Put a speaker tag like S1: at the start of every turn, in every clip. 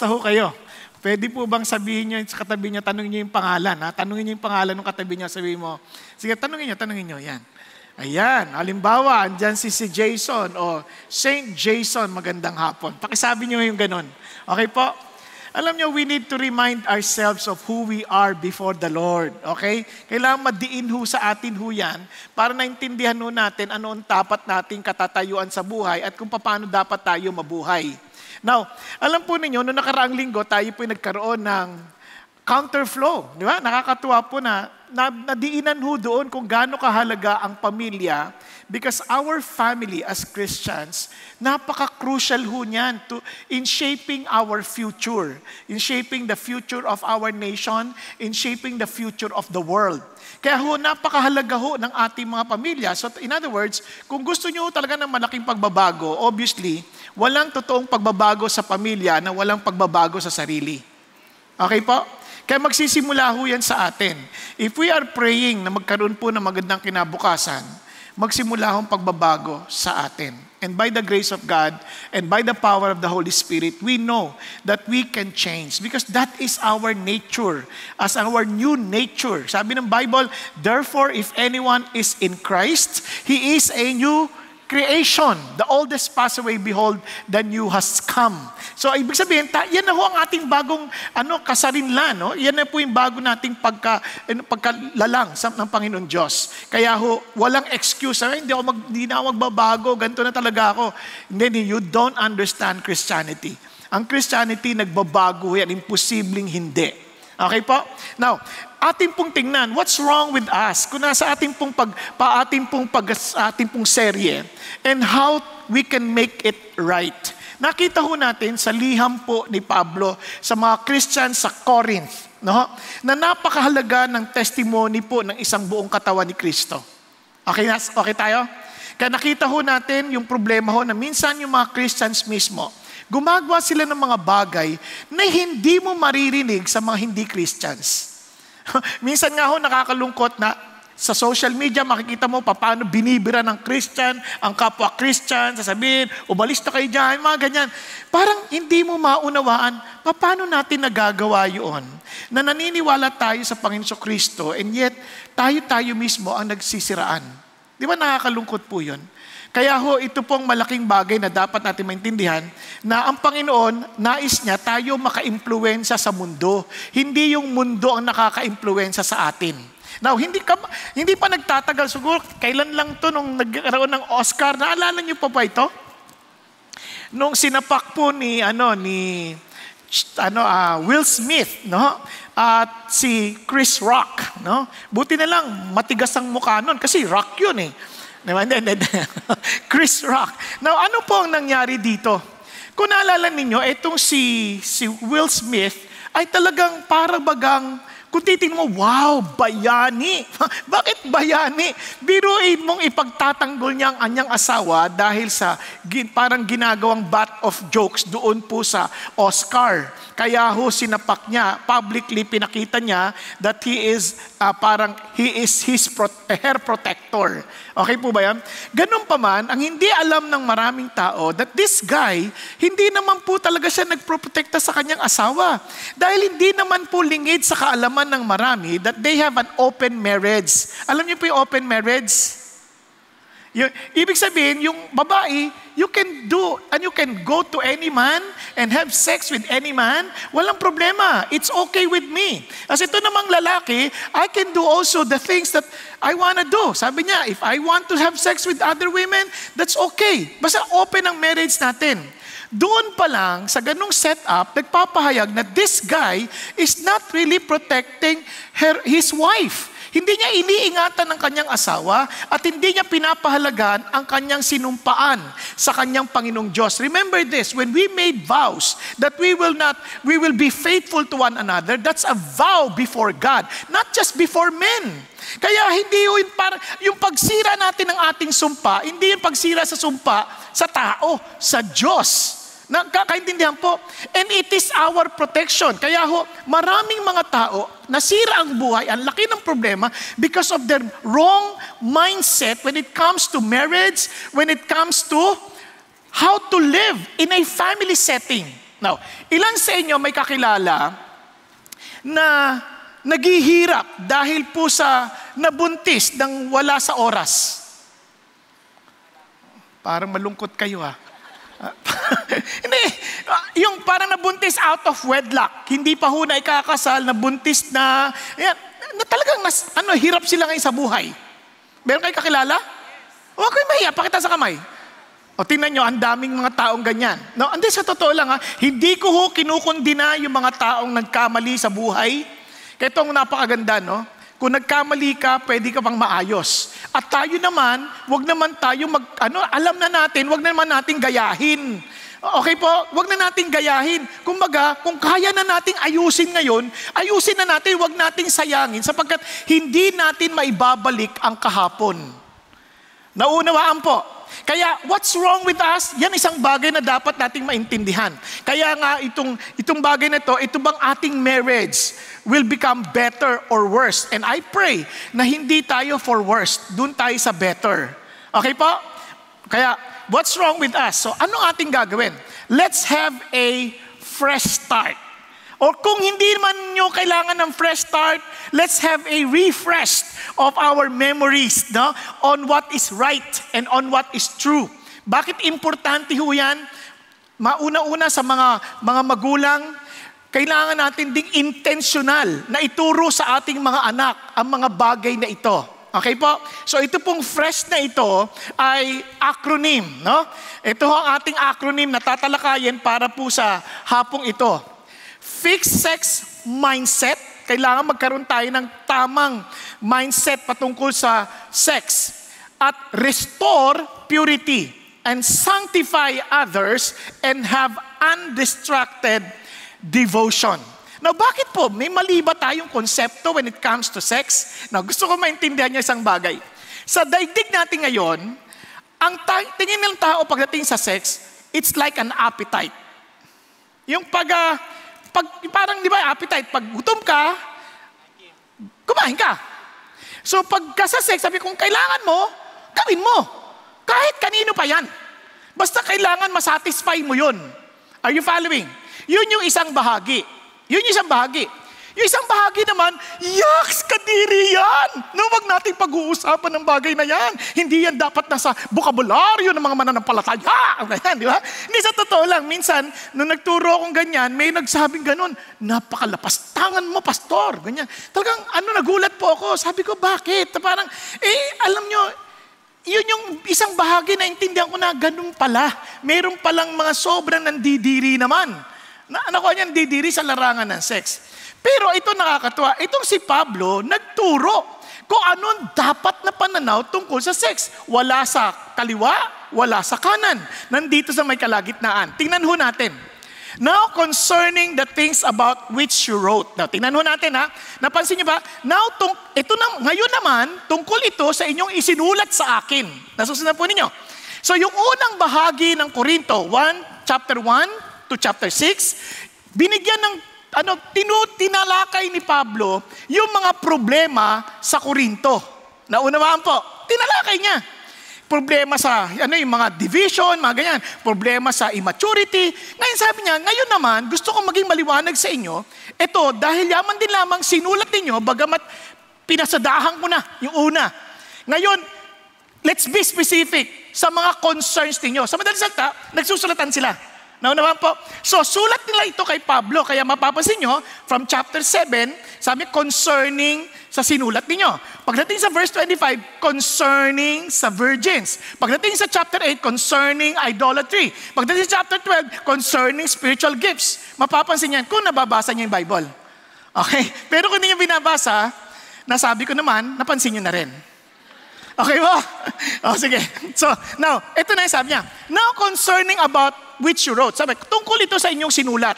S1: Kumusta ho kayo? Pwede po bang sabihin niyo sa katabi niya, tanungin niyo yung pangalan, ha? Tanungin niyo yung pangalan ng katabi niya, sabihin mo, sige, tanungin niyo, tanungin niyo, yan. Ayan, halimbawa, andyan si si Jason o Saint Jason, magandang hapon. Pakisabi niyo yung ganun. Okay po? Alam niyo, we need to remind ourselves of who we are before the Lord. Okay? Kailangan madiin ho sa atin ho yan para naintindihan ho natin ano ang dapat nating katatayuan sa buhay at kung paano dapat tayo mabuhay. Now, alam po ninyo, noong nakaraang linggo, tayo po nagkaroon ng counterflow. Di ba? Nakakatuwa po na, na nadiinan ho doon kung gaano kahalaga ang pamilya because our family as Christians, napaka-crucial ho niyan to, in shaping our future, in shaping the future of our nation, in shaping the future of the world. Kaya ho, napakahalaga ho ng ating mga pamilya. So in other words, kung gusto nyo talaga ng malaking pagbabago, obviously, walang totoong pagbabago sa pamilya na walang pagbabago sa sarili. Okay po? Kaya magsisimula ho yan sa atin. If we are praying na magkaroon po ng magandang kinabukasan, magsimula ang pagbabago sa atin. And by the grace of God, and by the power of the Holy Spirit, we know that we can change because that is our nature, as our new nature. Sabi ng Bible, therefore, if anyone is in Christ, he is a new creation. The oldest passed away, behold, the new has come. So, ibig sabihin, ta, yan na ho ang ating bagong ano, kasarinlan. No? Yan na po yung bago nating pagka, ano, pagkalalang sa, ng Panginoon Diyos. Kaya ho, walang excuse. Ay, hindi, ako mag, hindi na ako magbabago. Ganito na talaga ako. Hindi, you don't understand Christianity. Ang Christianity, nagbabago yan. Imposibleng hindi. Okay po? Now, ating pong tingnan, what's wrong with us? Kung nasa ating pong pag, pa ating pong pag, ating pong serye, and how we can make it right. Nakita ho natin sa liham po ni Pablo sa mga Christian sa Corinth, no? na napakahalaga ng testimony po ng isang buong katawan ni Kristo. Okay, nas, okay tayo? Kaya nakita ho natin yung problema ho na minsan yung mga Christians mismo, gumagawa sila ng mga bagay na hindi mo maririnig sa mga hindi Christians. Minsan nga ho, nakakalungkot na sa social media, makikita mo paano binibira ng Christian, ang kapwa Christian, sasabihin, umalis na kayo dyan, mga ganyan. Parang hindi mo maunawaan, paano natin nagagawa yun? Na naniniwala tayo sa Panginoon Kristo, and yet, tayo-tayo mismo ang nagsisiraan. Di ba nakakalungkot po yun? Kaya ho, ito pong malaking bagay na dapat natin maintindihan na ang Panginoon, nais niya tayo makaimpluensya sa mundo. Hindi yung mundo ang nakakaimpluensya sa atin. Now, hindi, ka, hindi pa nagtatagal. Siguro, kailan lang to nung nagkaroon ng Oscar? Naalala niyo pa ba ito? Nung sinapak po ni, ano, ni ano, uh, Will Smith, no? At si Chris Rock, no? Buti na lang, matigas ang mukha nun kasi rock yun eh. Diba? Chris Rock. Now, ano po ang nangyari dito? Kung naalala ninyo, itong si, si Will Smith ay talagang parang bagang kung titignan mo, wow, bayani. Bakit bayani? Biruin mong ipagtatanggol niya ang anyang asawa dahil sa parang ginagawang bat of jokes doon po sa Oscar. Kaya ho sinapak niya, publicly pinakita niya that he is uh, parang he is his pro- eh, her protector. Okay po ba yan? Ganun pa man, ang hindi alam ng maraming tao that this guy, hindi naman po talaga siya nagproprotekta sa kanyang asawa. Dahil hindi naman po lingid sa kaalaman nalaman ng marami that they have an open marriage. Alam niyo po yung open marriage? Yung, ibig sabihin, yung babae, you can do, and you can go to any man and have sex with any man. Walang problema. It's okay with me. As ito namang lalaki, I can do also the things that I wanna do. Sabi niya, if I want to have sex with other women, that's okay. Basta open ang marriage natin. Doon pa lang, sa ganung setup, nagpapahayag na this guy is not really protecting her, his wife. Hindi niya iniingatan ang kanyang asawa at hindi niya pinapahalagan ang kanyang sinumpaan sa kanyang Panginoong Diyos. Remember this, when we made vows that we will not we will be faithful to one another, that's a vow before God, not just before men. Kaya hindi yun para, yung pagsira natin ng ating sumpa, hindi yung pagsira sa sumpa sa tao, sa Diyos. Nakakaintindihan po. And it is our protection. Kaya ho, maraming mga tao, nasira ang buhay, ang laki ng problema because of their wrong mindset when it comes to marriage, when it comes to how to live in a family setting. Now, ilan sa inyo may kakilala na naghihirap dahil po sa nabuntis ng wala sa oras? Parang malungkot kayo ha. Ah. Hindi. Yung para na buntis out of wedlock. Hindi pa ho na ikakasal, nabuntis na. Yan, na talagang nas, ano, hirap sila ngayon sa buhay. Meron kayo kakilala? Huwag kayo mahiya. Pakita sa kamay. O tingnan nyo, ang daming mga taong ganyan. No, hindi sa totoo lang ha, hindi ko ho kinukundina yung mga taong nagkamali sa buhay. Kaya itong napakaganda, no? Kung nagkamali ka, pwede ka pang maayos. At tayo naman, wag naman tayo mag, ano, alam na natin, wag naman natin gayahin. Okay po, wag na natin gayahin. Kumbaga, kung kaya na nating ayusin ngayon, ayusin na natin, wag nating sayangin sapagkat hindi natin maibabalik ang kahapon. Nauunawaan po. Kaya what's wrong with us? Yan isang bagay na dapat nating maintindihan. Kaya nga itong, itong bagay na ito, ito bang ating marriage will become better or worse? And I pray na hindi tayo for worse, dun tayo sa better. Okay po? Kaya what's wrong with us? So ano ating gagawin? Let's have a fresh start. Or kung hindi man nyo kailangan ng fresh start, let's have a refresh of our memories no? on what is right and on what is true. Bakit importante ho yan? Mauna-una sa mga, mga magulang, kailangan natin ding intentional na ituro sa ating mga anak ang mga bagay na ito. Okay po? So ito pong fresh na ito ay acronym, no? Ito ang ating acronym na tatalakayin para po sa hapong ito fixed sex mindset. Kailangan magkaroon tayo ng tamang mindset patungkol sa sex. At restore purity and sanctify others and have undistracted devotion. Now, bakit po? May mali ba tayong konsepto when it comes to sex? Now, gusto ko maintindihan niya isang bagay. Sa daigdig natin ngayon, ang ta- tingin ng tao pagdating sa sex, it's like an appetite. Yung pag, uh, pag, parang, di ba, appetite. Pag gutom ka, kumain ka. So pagka sa sex, sabi kung kailangan mo, gawin mo. Kahit kanino pa yan. Basta kailangan masatisfy mo yun. Are you following? Yun yung isang bahagi. Yun yung isang bahagi. Yung isang bahagi naman, yaks, kadiri yan! No, wag natin pag-uusapan ng bagay na yan. Hindi yan dapat nasa bukabularyo ng mga mananampalataya. Ganyan, di ba? Hindi sa totoo lang, minsan, nung nagturo akong ganyan, may nagsabing ganun, napakalapastangan mo, pastor. Ganyan. Talagang, ano, nagulat po ako. Sabi ko, bakit? Parang, eh, alam nyo, yun yung isang bahagi na intindihan ko na ganun pala. Meron palang mga sobrang nandidiri naman. Na, ano ko niyan, didiri sa larangan ng sex. Pero ito nakakatuwa, itong si Pablo nagturo kung anong dapat na pananaw tungkol sa sex. Wala sa kaliwa, wala sa kanan. Nandito sa may kalagitnaan. Tingnan ho natin. Now concerning the things about which you wrote. Now, tingnan ho natin ha. Napansin niyo ba? Now, tung, ito na, ngayon naman, tungkol ito sa inyong isinulat sa akin. Nasusunod po ninyo. So yung unang bahagi ng Korinto, 1, chapter 1 to chapter 6, binigyan ng ano, tinutinalakay ni Pablo yung mga problema sa Korinto. Naunawaan po, tinalakay niya. Problema sa ano, yung mga division, mga ganyan. Problema sa immaturity. Ngayon sabi niya, ngayon naman, gusto kong maging maliwanag sa inyo. Ito, dahil yaman din lamang sinulat ninyo, bagamat pinasadahan ko na yung una. Ngayon, let's be specific sa mga concerns ninyo. Sa madalas salta, nagsusulatan sila. Naunawan po? So, sulat nila ito kay Pablo. Kaya mapapansin nyo, from chapter 7, sabi concerning sa sinulat niyo. Pagdating sa verse 25, concerning sa virgins. Pagdating sa chapter 8, concerning idolatry. Pagdating sa chapter 12, concerning spiritual gifts. Mapapansin niyan kung nababasa niyo yung Bible. Okay? Pero kung hindi niyo binabasa, nasabi ko naman, napansin niyo na rin. Okay mo? Oh, sige. So, now, ito na yung sabi niya. Now concerning about which you wrote. Sabi, tungkol ito sa inyong sinulat.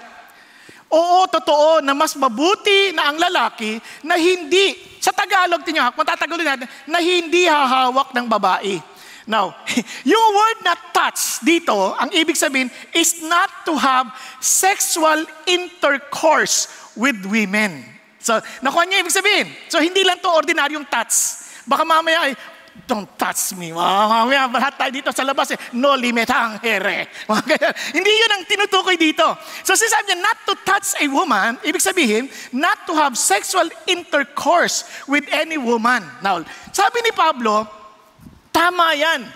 S1: Oo, totoo na mas mabuti na ang lalaki na hindi, sa Tagalog tinyo, matatagalog natin, na hindi hahawak ng babae. Now, yung word na touch dito, ang ibig sabihin is not to have sexual intercourse with women. So, nakuha niya ibig sabihin. So, hindi lang to ordinaryong touch. Baka mamaya ay, Don't touch me. Mamaya, lahat tayo dito sa labas eh. No limitang here. Hindi yun ang tinutukoy dito. So sinasabi niya, not to touch a woman, ibig sabihin, not to have sexual intercourse with any woman. Now, sabi ni Pablo, tama yan.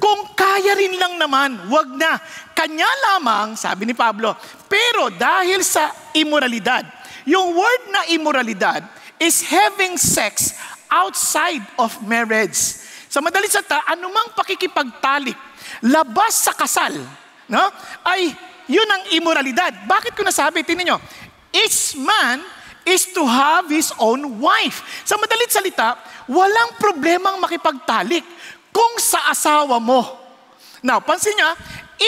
S1: Kung kaya rin lang naman, wag na. Kanya lamang, sabi ni Pablo. Pero dahil sa immoralidad, yung word na immoralidad is having sex outside of marriage. Sa madaling salita, anumang pakikipagtalik labas sa kasal, no? Ay yun ang immoralidad. Bakit ko nasabi? Tingnan nyo. Each man is to have his own wife. Sa madalit salita, walang problemang makipagtalik kung sa asawa mo. Now, pansin niya,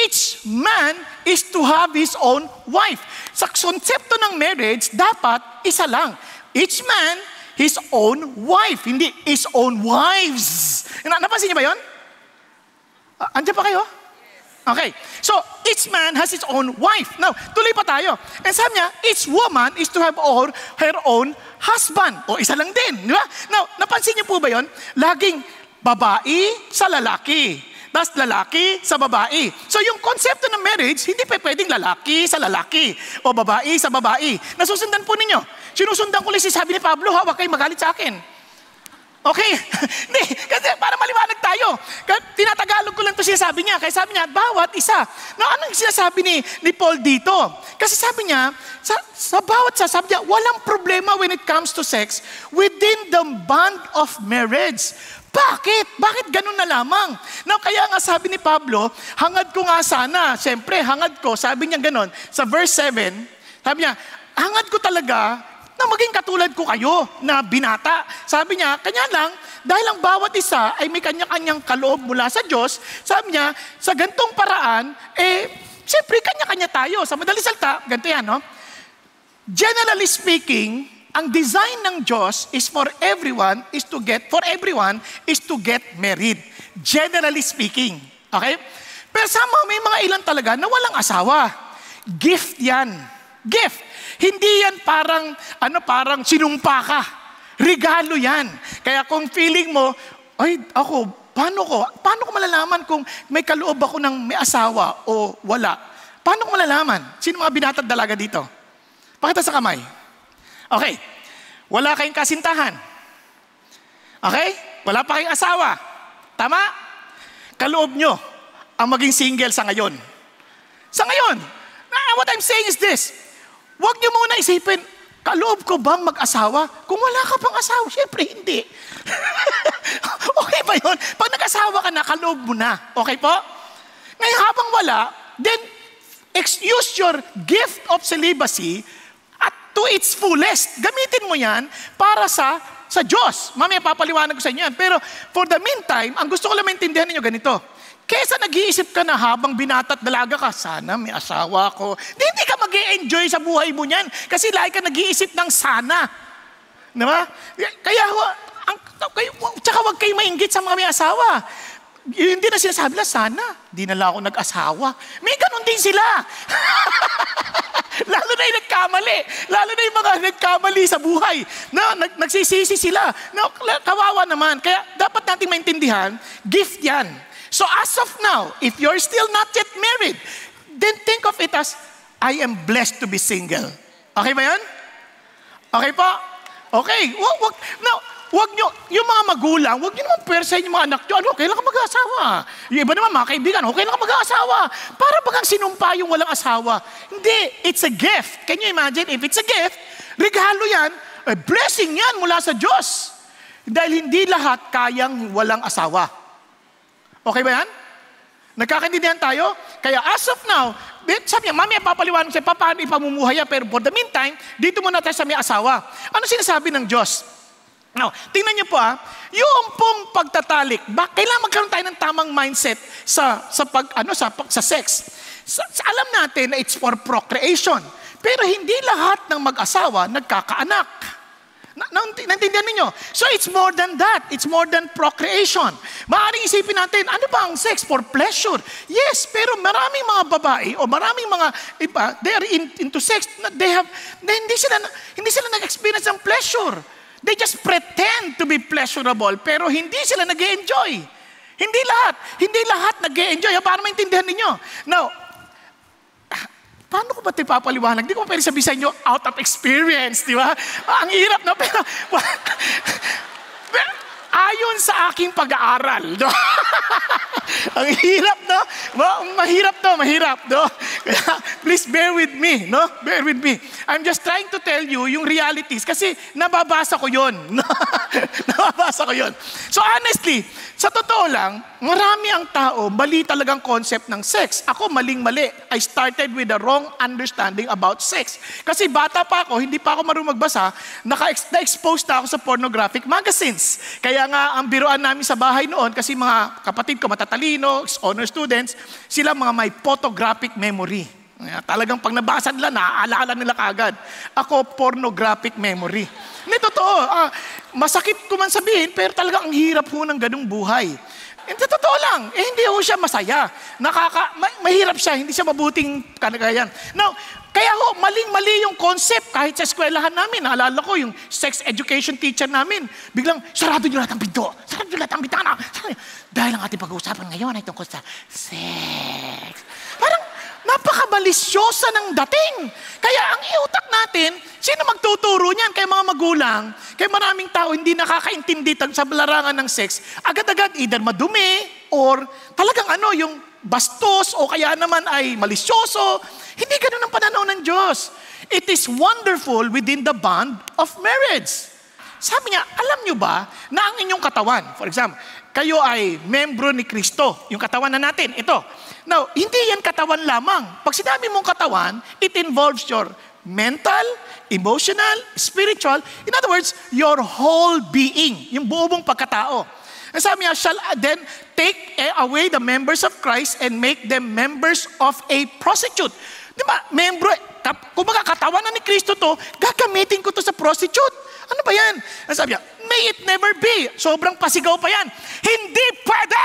S1: each man is to have his own wife. Sa konsepto ng marriage, dapat isa lang. Each man his own wife. Hindi his own wives. Na napansin niyo ba yun? Uh, ah, andiyan pa kayo? Okay. So, each man has his own wife. Now, tuloy pa tayo. And sabi niya, each woman is to have or her own husband. O isa lang din, di ba? Now, napansin niyo po ba yon? Laging babae sa lalaki tas lalaki sa babae. So yung konsepto ng marriage, hindi pa pwedeng lalaki sa lalaki o babae sa babae. Nasusundan po ninyo. Sinusundan ko lang si sabi ni Pablo, ha, huwag kayong magalit sa akin. Okay? Hindi, kasi para maliwanag tayo. Tinatagalog ko lang ito sinasabi niya. Kaya sabi niya, bawat isa. No, anong sinasabi ni, ni Paul dito? Kasi sabi niya, sa, sa bawat sa sabi niya, walang problema when it comes to sex within the bond of marriage. Bakit? Bakit ganun na lamang? Now, kaya nga sabi ni Pablo, hangad ko nga sana. Siyempre, hangad ko. Sabi niya ganun. Sa verse 7, sabi niya, hangad ko talaga na maging katulad ko kayo na binata. Sabi niya, kanya lang, dahil ang bawat isa ay may kanya-kanyang kaloob mula sa Diyos, sabi niya, sa gantong paraan, eh, siyempre, kanya-kanya tayo. Sa madaling salta, ganito yan, no? Generally speaking, ang design ng Diyos is for everyone is to get for everyone is to get married. Generally speaking, okay? Pero somehow may mga ilan talaga na walang asawa. Gift 'yan. Gift. Hindi 'yan parang ano parang sinumpa ka. Regalo 'yan. Kaya kung feeling mo, ay ako paano ko paano ko malalaman kung may kaloob ako ng may asawa o wala? Paano ko malalaman? Sino mga binatang dalaga dito? Pakita sa kamay. Okay, wala kayong kasintahan. Okay? Wala pa kayong asawa. Tama? Kaloob nyo ang maging single sa ngayon. Sa ngayon. What I'm saying is this. Huwag nyo muna isipin, kaloob ko bang mag-asawa? Kung wala ka pang asawa, syempre hindi. okay ba yun? Pag nag-asawa ka na, kaloob mo na. Okay po? Ngayon, habang wala, then excuse your gift of celibacy to its fullest. Gamitin mo yan para sa sa Diyos. Mamaya papaliwanag ko sa inyo yan. Pero for the meantime, ang gusto ko lang maintindihan ninyo ganito. Kesa nag-iisip ka na habang binata't dalaga ka, sana may asawa ako. Hindi, hindi ka mag enjoy sa buhay mo niyan kasi lagi ka nag-iisip ng sana. Diba? Kaya, ang, kayo, tsaka huwag kayo mainggit sa mga may asawa. Hindi na sinasabi nila, sana, di na lang ako nag-asawa. May ganun din sila. Lalo na yung nagkamali. Lalo na yung mga nagkamali sa buhay. No, nag, nagsisisi sila. No, kawawa naman. Kaya dapat natin maintindihan, gift yan. So as of now, if you're still not yet married, then think of it as, I am blessed to be single. Okay ba yan? Okay po? Okay. Wag, wag. Now, Huwag nyo, yung mga magulang, huwag nyo naman persahin yung mga anak nyo, ano, kailan ka mag-asawa? Yung iba naman, mga kaibigan, okay lang ka mag-asawa. Para bagang sinumpa yung walang asawa. Hindi, it's a gift. Can you imagine? If it's a gift, regalo yan, a blessing yan mula sa Diyos. Dahil hindi lahat kayang walang asawa. Okay ba yan? Nagkakaintindihan tayo? Kaya as of now, sabi niya, mami, papaliwanag siya, paano ipamumuhay Pero for the meantime, dito muna tayo sa may asawa. Ano sinasabi ng Diyos? Now, tingnan niyo po ha, ah. yung pong pagtatalik, ba, kailangan magkaroon tayo ng tamang mindset sa sa pag ano sa pag, sa sex. Sa, sa, alam natin na it's for procreation. Pero hindi lahat ng mag-asawa nagkakaanak. Na, na, naintindihan ninyo? So it's more than that. It's more than procreation. Maaaring isipin natin, ano ba ang sex? For pleasure. Yes, pero maraming mga babae o maraming mga iba, they are in, into sex. They have, they, hindi sila, hindi sila nag-experience ng pleasure. They just pretend to be pleasurable, pero hindi sila nag enjoy Hindi lahat. Hindi lahat nag enjoy ah, Paano maintindihan ninyo? Now, paano ko ba ito ipapaliwanag? Hindi ko pwede sabihin sa inyo, out of experience, di ba? Ah, ang hirap na, pero... ayon sa aking pag-aaral. No? Ang hirap, no? Mahirap to, mahirap, no? Please bear with me, no? Bear with me. I'm just trying to tell you yung realities kasi nababasa ko yon. nababasa ko yon. So honestly, sa totoo lang, marami ang tao, mali talagang concept ng sex. Ako, maling-mali. I started with the wrong understanding about sex. Kasi bata pa ako, hindi pa ako marunong magbasa, naka exposed na ako sa pornographic magazines. Kaya kaya nga, ang biroan namin sa bahay noon, kasi mga kapatid ko, matatalino, honor students, sila mga may photographic memory. Talagang pag nabasa nila, naaalala nila kagad. Ako, pornographic memory. Hindi, totoo. Ah, masakit ko man sabihin, pero talagang ang hirap po ng ganung buhay. Hindi, totoo lang. Eh, hindi ho siya masaya. Nakaka, ma- mahirap siya. Hindi siya mabuting kanagayan. Now, kaya ho, maling-mali yung concept. Kahit sa eskwelahan namin, naalala ko yung sex education teacher namin, biglang, sarado niyo lahat ang pinto, sarado nyo lahat ang bitana. Dahil ang ating pag-uusapan ngayon ay tungkol sa
S2: sex.
S1: Parang, napakabalisyosa ng dating. Kaya ang iutak natin, sino magtuturo niyan? Kay mga magulang, kay maraming tao hindi nakakaintindi sa larangan ng sex, agad-agad either madumi or talagang ano, yung bastos o kaya naman ay malisyoso. Hindi ganun ang pananaw ng Diyos. It is wonderful within the bond of marriage. Sabi niya, alam niyo ba na ang inyong katawan, for example, kayo ay membro ni Kristo, yung katawan na natin, ito. Now, hindi yan katawan lamang. Pag sinabi mong katawan, it involves your mental, emotional, spiritual. In other words, your whole being, yung buong pagkatao. And eh, sabi niya, shall then take eh, away the members of Christ and make them members of a prostitute. Di ba? Membro, kap, eh, kung makakatawa na ni Kristo to, gagamitin ko to sa prostitute. Ano ba yan? Ang sabi niya, may it never be. Sobrang pasigaw pa yan. Hindi pwede!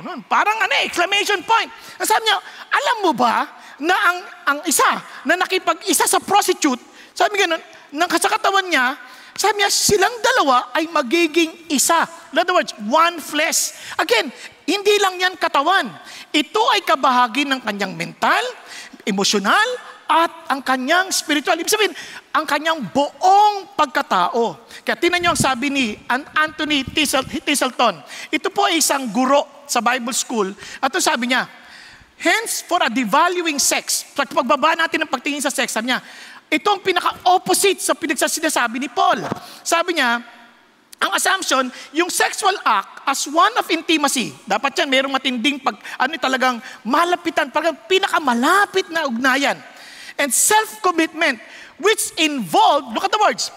S1: Ganun, parang ano, exclamation point. Ang sabi niya, alam mo ba na ang, ang isa na nakipag-isa sa prostitute, sabi ganun, nang kasakatawan niya, sabi niya, silang dalawa ay magiging isa. In other words, one flesh. Again, hindi lang yan katawan. Ito ay kabahagi ng kanyang mental, emosyonal, at ang kanyang spiritual. Ibig sabihin, ang kanyang buong pagkatao. Kaya tinan niyo ang sabi ni Anthony Tisselton. Ito po ay isang guro sa Bible school. At sabi niya, Hence, for a devaluing sex. Pag pagbaba natin ang pagtingin sa sex, sabi niya, ito ang pinaka-opposite sa pinagsasinasabi ni Paul. Sabi niya, ang assumption, yung sexual act as one of intimacy. Dapat yan, mayroong matinding pag, ano talagang malapitan, parang pinakamalapit na ugnayan. And self-commitment, which involved, look at the words,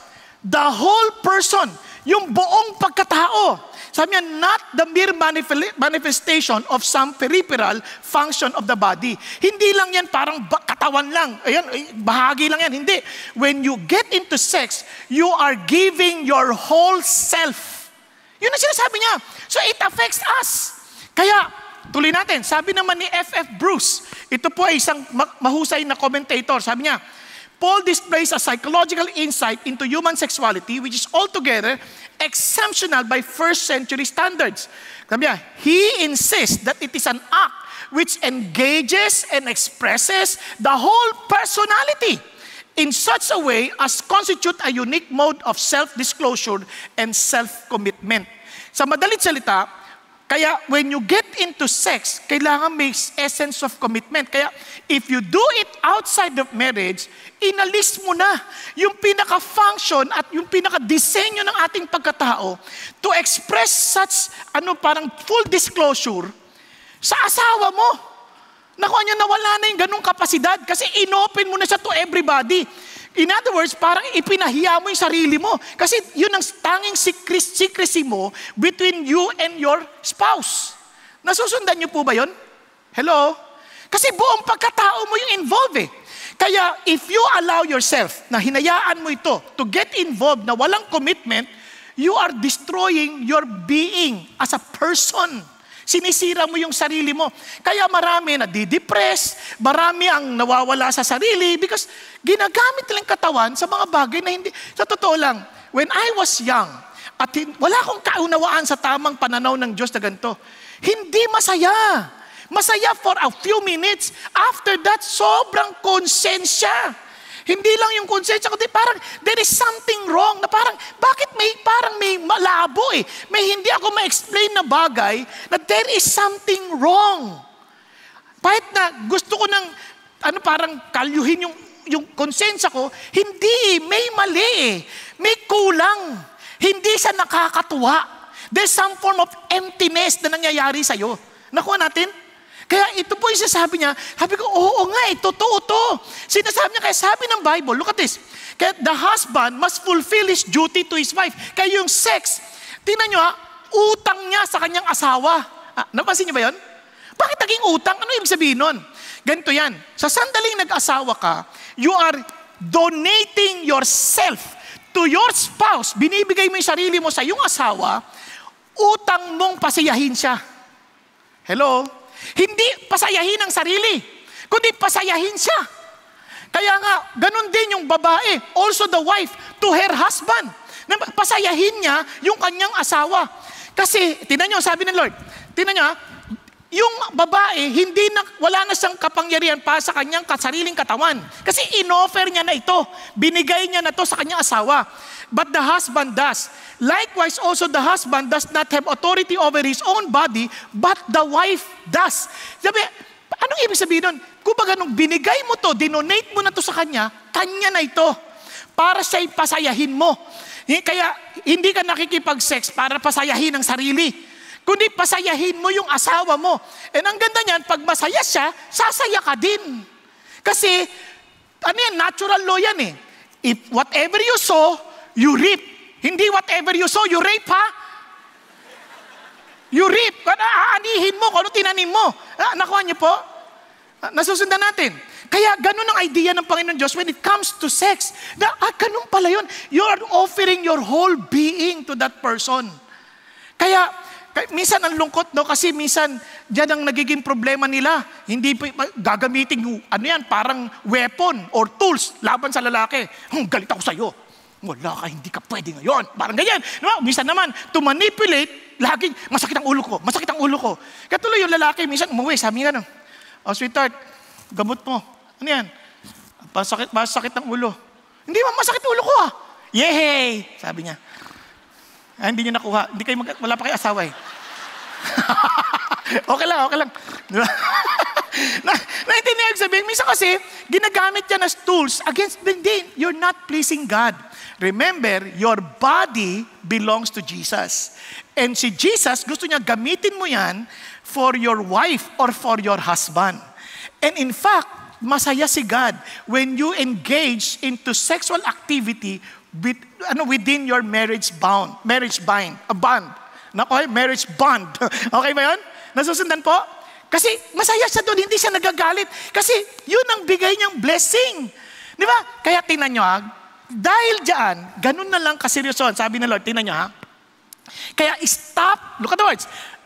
S1: the whole person yung buong pagkatao. Sabi niya, not the mere manifestation of some peripheral function of the body. Hindi lang yan parang katawan lang. Ayan, bahagi lang yan. Hindi. When you get into sex, you are giving your whole self. Yun ang sinasabi niya. So it affects us. Kaya, Tuloy natin. Sabi naman ni F.F. Bruce, ito po ay isang mahusay na commentator. Sabi niya, Paul displays a psychological insight into human sexuality which is altogether exceptional by first century standards. Niya, he insists that it is an act which engages and expresses the whole personality in such a way as constitute a unique mode of self-disclosure and self-commitment. Sa madalit salita, kaya when you get into sex, kailangan may essence of commitment. Kaya if you do it outside of marriage, inalis mo na yung pinaka-function at yung pinaka-disenyo ng ating pagkatao to express such, ano, parang full disclosure sa asawa mo. Nakuha ano, niya, nawala na yung ganong kapasidad kasi inopen mo na siya to everybody. In other words, parang ipinahiya mo yung sarili mo. Kasi yun ang tanging secrecy mo between you and your spouse. Nasusundan niyo po ba yun? Hello? Kasi buong pagkatao mo yung involved eh. Kaya if you allow yourself na hinayaan mo ito to get involved na walang commitment, you are destroying your being as a person. Sinisira mo yung sarili mo. Kaya marami na didepress, marami ang nawawala sa sarili because ginagamit lang katawan sa mga bagay na hindi. Sa totoo lang, when I was young, at wala akong kaunawaan sa tamang pananaw ng Diyos na ganito, hindi masaya. Masaya for a few minutes. After that, sobrang konsensya. Hindi lang yung konsensya, kundi parang there is something wrong na parang bakit may parang may malabo eh. May hindi ako ma-explain na bagay na there is something wrong. Kahit na gusto ko ng ano parang kalyuhin yung yung konsensya ko, hindi, eh, may mali eh. May kulang. Hindi sa nakakatuwa. There's some form of emptiness na nangyayari sa iyo. Nakuha natin? Kaya ito po yung sinasabi niya, sabi ko, oo nga, eh, totoo to. Sinasabi niya, kaya sabi ng Bible, look at this, kaya the husband must fulfill his duty to his wife. Kaya yung sex, tinan niyo ha, utang niya sa kanyang asawa. Ah, napansin niyo ba yon? Bakit naging utang? Ano ibig sabihin nun? Ganito yan, sa sandaling nag-asawa ka, you are donating yourself to your spouse. Binibigay mo yung sarili mo sa iyong asawa, utang mong pasiyahin siya. Hello? Hindi pasayahin ang sarili, kundi pasayahin siya. Kaya nga, ganun din yung babae, also the wife, to her husband. Na pasayahin niya yung kanyang asawa. Kasi, tinan nyo, sabi ng Lord, tinan nyo ah, yung babae, hindi na, wala na siyang kapangyarihan pa sa kanyang kasariling katawan. Kasi inoffer niya na ito. Binigay niya na to sa kanyang asawa. But the husband does. Likewise, also the husband does not have authority over his own body, but the wife does. Sabi, anong ibig sabihin nun? Kung baga nung binigay mo to, dinonate mo na to sa kanya, kanya na ito. Para siya ipasayahin mo. Kaya hindi ka nakikipag-sex para pasayahin ang sarili kundi pasayahin mo yung asawa mo. And ang ganda niyan, pag masaya siya, sasaya ka din. Kasi, ano yan, natural law yan eh. If whatever you sow, you reap. Hindi whatever you sow, you rape ha. You reap. Ano, aanihin mo kung ano tinanim mo. Ah, nakuha niyo po? Ah, nasusundan natin. Kaya ganun ang idea ng Panginoon Diyos when it comes to sex. Na, ah, ganun pala yun. You are offering your whole being to that person. Kaya minsan ang lungkot, no? Kasi minsan, diyan ang nagiging problema nila. Hindi pa, gagamitin, ano yan, parang weapon or tools laban sa lalaki. Hung, galit ako sa'yo. Wala ka, hindi ka pwede ngayon. Parang ganyan. No? Minsan naman, to manipulate, lagi, masakit ang ulo ko, masakit ang ulo ko. Katuloy yung lalaki, minsan umuwi, sabi nga nang, oh sweetheart, gamot mo. Ano yan? Masakit, masakit ang ulo. Hindi, masakit ulo ko ah. Yehey! Sabi niya. Ay, ah, hindi niyo nakuha. Hindi kayo mag- wala pa kayo asawa eh. okay lang, okay lang. na, naintindihan yung sabihin? Minsan kasi, ginagamit yan as tools against, hindi, you're not pleasing God. Remember, your body belongs to Jesus. And si Jesus, gusto niya gamitin mo yan for your wife or for your husband. And in fact, masaya si God when you engage into sexual activity with, ano, within your marriage bound, marriage bind, a bond. Na, okay, marriage bond. okay ba yun? Nasusundan po? Kasi masaya siya doon, hindi siya nagagalit. Kasi yun ang bigay niyang blessing. Di ba? Kaya tinan nyo ha, dahil diyan ganun na lang kaseryoson. Sabi ng Lord, tinan nyo ha. Kaya stop, look at the words.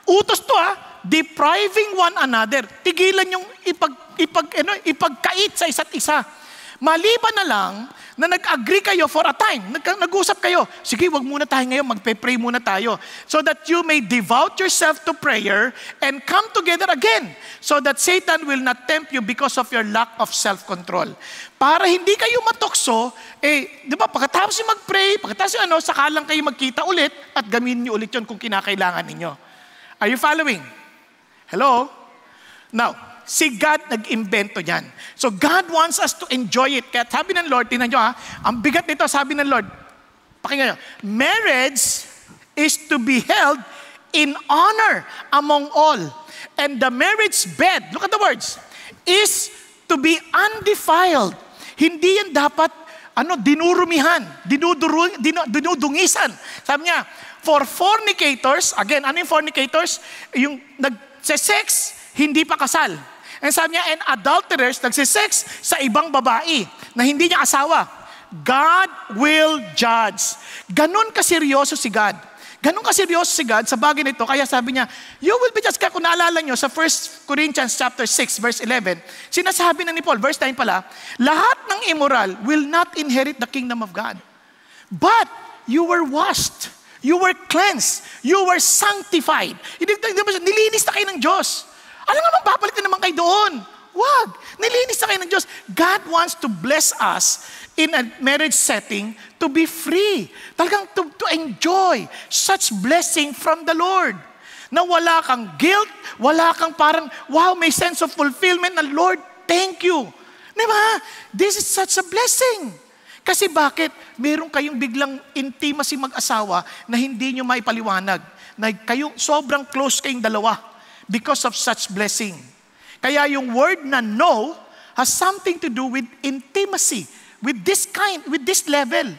S1: Utos to ha, depriving one another. Tigilan yung ipag, ipag, ano, ipagkait sa isa't isa. Maliban na lang na nag-agree kayo for a time. Nag- usap kayo. Sige, wag muna tayo ngayon. Magpe-pray muna tayo. So that you may devote yourself to prayer and come together again. So that Satan will not tempt you because of your lack of self-control. Para hindi kayo matokso, eh, di ba, pagkatapos yung mag-pray, pagkatapos yung ano, saka kayo magkita ulit at gamitin niyo ulit yon kung kinakailangan ninyo. Are you following? Hello? Now, si God nag-imbento niyan. So God wants us to enjoy it. Kaya sabi ng Lord, tinan nyo ha, ang bigat nito, sabi ng Lord, pakinggan nyo, marriage is to be held in honor among all. And the marriage bed, look at the words, is to be undefiled. Hindi yan dapat ano, dinurumihan, dinuduru, dinu, dinudungisan. Sabi niya, for fornicators, again, ano yung fornicators? Yung nagse sex hindi pa kasal. And eh, sabi niya, and adulterers, nagsisex sa ibang babae na hindi niya asawa. God will judge. Ganon kaseryoso si God. Ganon kaseryoso si God sa bagay nito. Kaya sabi niya, you will be judged. Kaya kung naalala niyo, sa 1 Corinthians chapter 6, verse 11, sinasabi na ni Paul, verse 9 pala, lahat ng immoral will not inherit the kingdom of God. But you were washed. You were cleansed. You were sanctified. Nilinis na kayo ng Diyos. Ano nga, magbabalik na naman kayo doon. Wag. Nilinis na kayo ng Diyos. God wants to bless us in a marriage setting to be free. Talagang to, to enjoy such blessing from the Lord. Na wala kang guilt, wala kang parang, wow, may sense of fulfillment na Lord, thank you. Di This is such a blessing. Kasi bakit? Meron kayong biglang intimacy mag-asawa na hindi nyo maipaliwanag. Na kayong, sobrang close kayong dalawa because of such blessing. Kaya yung word na know has something to do with intimacy, with this kind, with this level.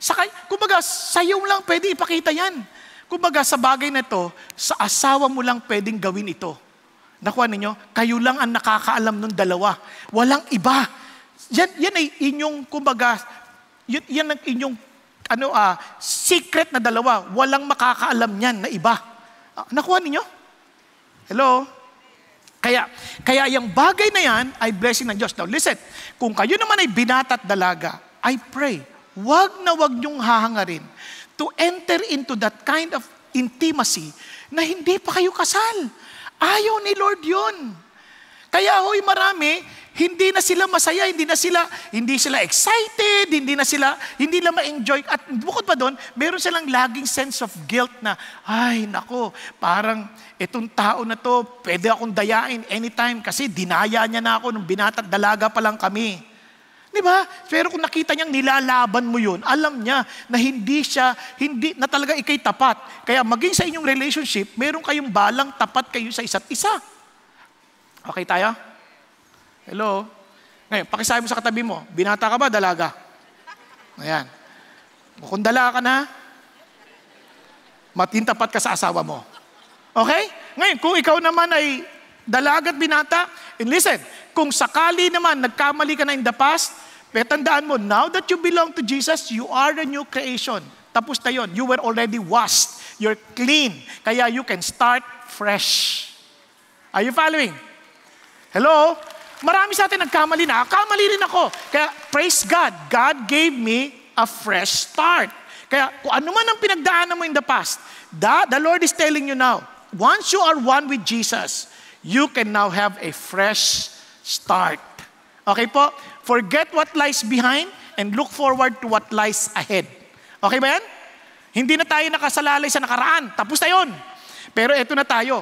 S1: Sa, kumbaga, sa iyo lang pwede ipakita yan. Kumbaga, sa bagay na ito, sa asawa mo lang pwedeng gawin ito. Nakuha ninyo? Kayo lang ang nakakaalam ng dalawa. Walang iba. Yan, yan ay inyong, kumbaga, yan, yan ang inyong ano, ah, secret na dalawa. Walang makakaalam niyan na iba. Ah, nakuha ninyo? Hello? Kaya, kaya yung bagay na yan ay blessing ng Diyos. Now listen, kung kayo naman ay binata at dalaga, I pray, wag na wag niyong hahangarin to enter into that kind of intimacy na hindi pa kayo kasal. Ayaw ni Lord yun. Kaya hoy marami, hindi na sila masaya, hindi na sila hindi sila excited, hindi na sila hindi na ma-enjoy at bukod pa doon, meron silang laging sense of guilt na ay nako, parang itong tao na to, pwede akong dayain anytime kasi dinaya niya na ako nung binata dalaga pa lang kami. 'Di ba? Pero kung nakita niyang nilalaban mo 'yun, alam niya na hindi siya hindi na talaga ikay tapat. Kaya maging sa inyong relationship, meron kayong balang tapat kayo sa isa't isa. Okay tayo? Hello? Ngayon, pakisabi mo sa katabi mo, binata ka ba, dalaga? Ayan. Kung dala ka na, matintapat ka sa asawa mo. Okay? Ngayon, kung ikaw naman ay dalaga at binata, and listen, kung sakali naman nagkamali ka na in the past, petandaan mo, now that you belong to Jesus, you are a new creation. Tapos na yun. You were already washed. You're clean. Kaya you can start fresh. Are you following? Hello? Marami sa atin nagkamali na. Kamali rin ako. Kaya praise God. God gave me a fresh start. Kaya kung ano man ang pinagdaanan mo in the past, the, the Lord is telling you now, once you are one with Jesus, you can now have a fresh start. Okay po? Forget what lies behind and look forward to what lies ahead. Okay ba yan? Hindi na tayo nakasalalay sa nakaraan. Tapos na yun. Pero eto na tayo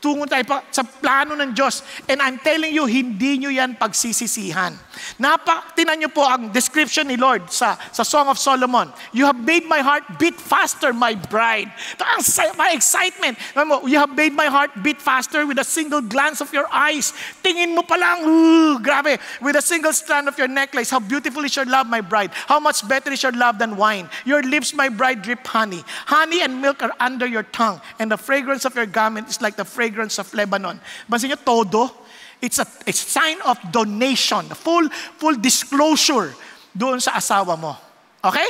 S1: tungo tayo pa, sa plano ng Diyos. And I'm telling you, hindi nyo yan pagsisisihan. Napa, tinan nyo po ang description ni Lord sa, sa Song of Solomon. You have made my heart beat faster, my bride. Ang my excitement. You have made my heart beat faster with a single glance of your eyes. Tingin mo pa lang, ooh, grabe. With a single strand of your necklace. How beautiful is your love, my bride. How much better is your love than wine. Your lips, my bride, drip honey. Honey and milk are under your tongue. And the fragrance of your garment is like the fragrance fragrance of Lebanon. Basta niyo, todo. It's a, a sign of donation. Full, full disclosure doon sa asawa mo. Okay?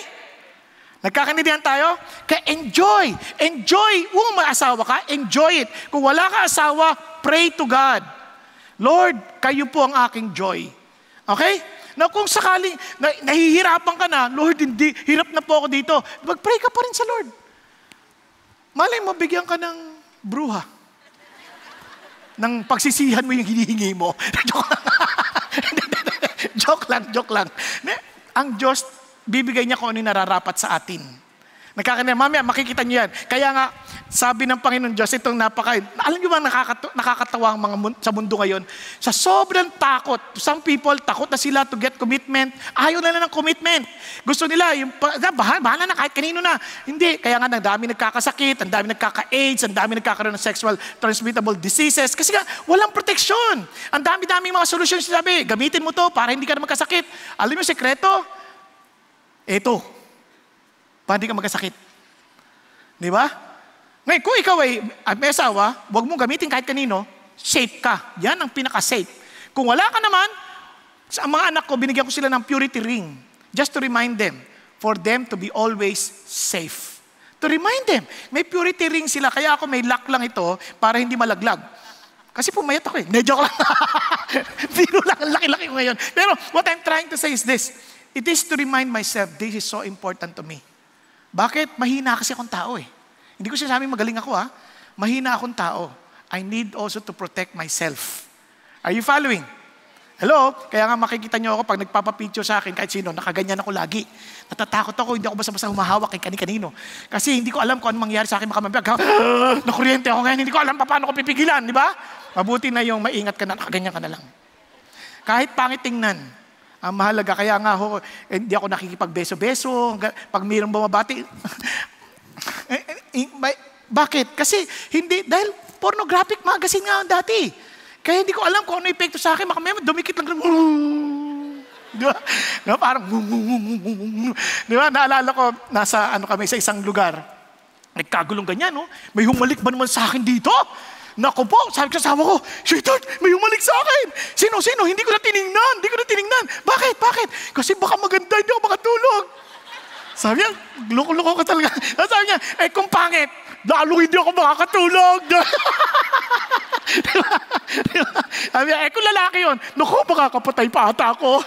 S1: Nagkakanindihan tayo? Kaya enjoy. Enjoy. Kung may asawa ka, enjoy it. Kung wala ka asawa, pray to God. Lord, kayo po ang aking joy. Okay? Na kung sakali na, nahihirapan ka na, Lord, hindi, hirap na po ako dito. magpray ka pa rin sa Lord. Malay mo, bigyan ka ng bruha ng pagsisihan mo yung hinihingi mo. joke lang. joke lang, joke Ang Diyos, bibigay niya kung ano yung nararapat sa atin. Nagkakaroon mamaya, makikita niyo yan. Kaya nga, sabi ng Panginoon Diyos, itong napaka, alam niyo ba nakakatawa, nakakatawa ang mga sa mundo ngayon? Sa sobrang takot, some people, takot na sila to get commitment. Ayaw na lang ng commitment. Gusto nila, yung, bahala, bahala na kahit kanino na. Hindi, kaya nga, ang dami nagkakasakit, ang dami nagkaka-AIDS, ang dami nagkakaroon ng sexual transmittable diseases. Kasi nga, walang protection. Ang dami-daming mga solusyon sinabi, gamitin mo to para hindi ka na magkasakit. Alam niyo, sekreto? Ito para hindi ka magkasakit. Di ba? Ngayon, kung ikaw ay, ay ah, may asawa, huwag mong gamitin kahit kanino, safe ka. Yan ang pinaka-safe. Kung wala ka naman, sa mga anak ko, binigyan ko sila ng purity ring. Just to remind them, for them to be always safe. To remind them, may purity ring sila, kaya ako may lock lang ito para hindi malaglag. Kasi pumayat ako eh. Ne, joke lang. Biro lang, laki-laki ko ngayon. Pero what I'm trying to say is this. It is to remind myself, this is so important to me. Bakit? Mahina kasi akong tao eh. Hindi ko sinasabing magaling ako ha. Ah. Mahina akong tao. I need also to protect myself. Are you following? Hello? Kaya nga makikita niyo ako pag nagpapapicture sa akin kahit sino, nakaganyan ako lagi. Natatakot ako, hindi ako basta-basta humahawak kay kani-kanino. Kasi hindi ko alam kung anong mangyari sa akin, baka mabiyag. Ah, nakuryente ako ngayon, hindi ko alam pa paano ko pipigilan, di ba? Mabuti na yung maingat ka na, nakaganyan ka na lang. Kahit pangit tingnan, ang mahalaga, kaya nga ho, eh, hindi ako nakikipagbeso-beso. Pag mayroong bumabati, eh, eh, bakit? Kasi hindi, dahil pornographic magazine nga ang dati. Kaya hindi ko alam kung ano epekto sa akin. Makamaya dumikit lang. Di ba? Di ba? Parang, di Naalala ko, nasa ano kami sa isang lugar. Nagkagulong ganyan, no? May humalik ba naman sa akin dito? Naku po, sabi ko sa ko, Shaitan, may umalik sa akin. Sino, sino? Hindi ko na tiningnan, hindi ko na tiningnan. Bakit, bakit? Kasi baka maganda, hindi ako makatulog. Sabi niya, loko-loko ka talaga. Sabi niya, eh kung pangit, lalo hindi ako makakatulog. diba? diba? Sabi niya, eh kung lalaki yun, naku, makakapatay pa ata ako.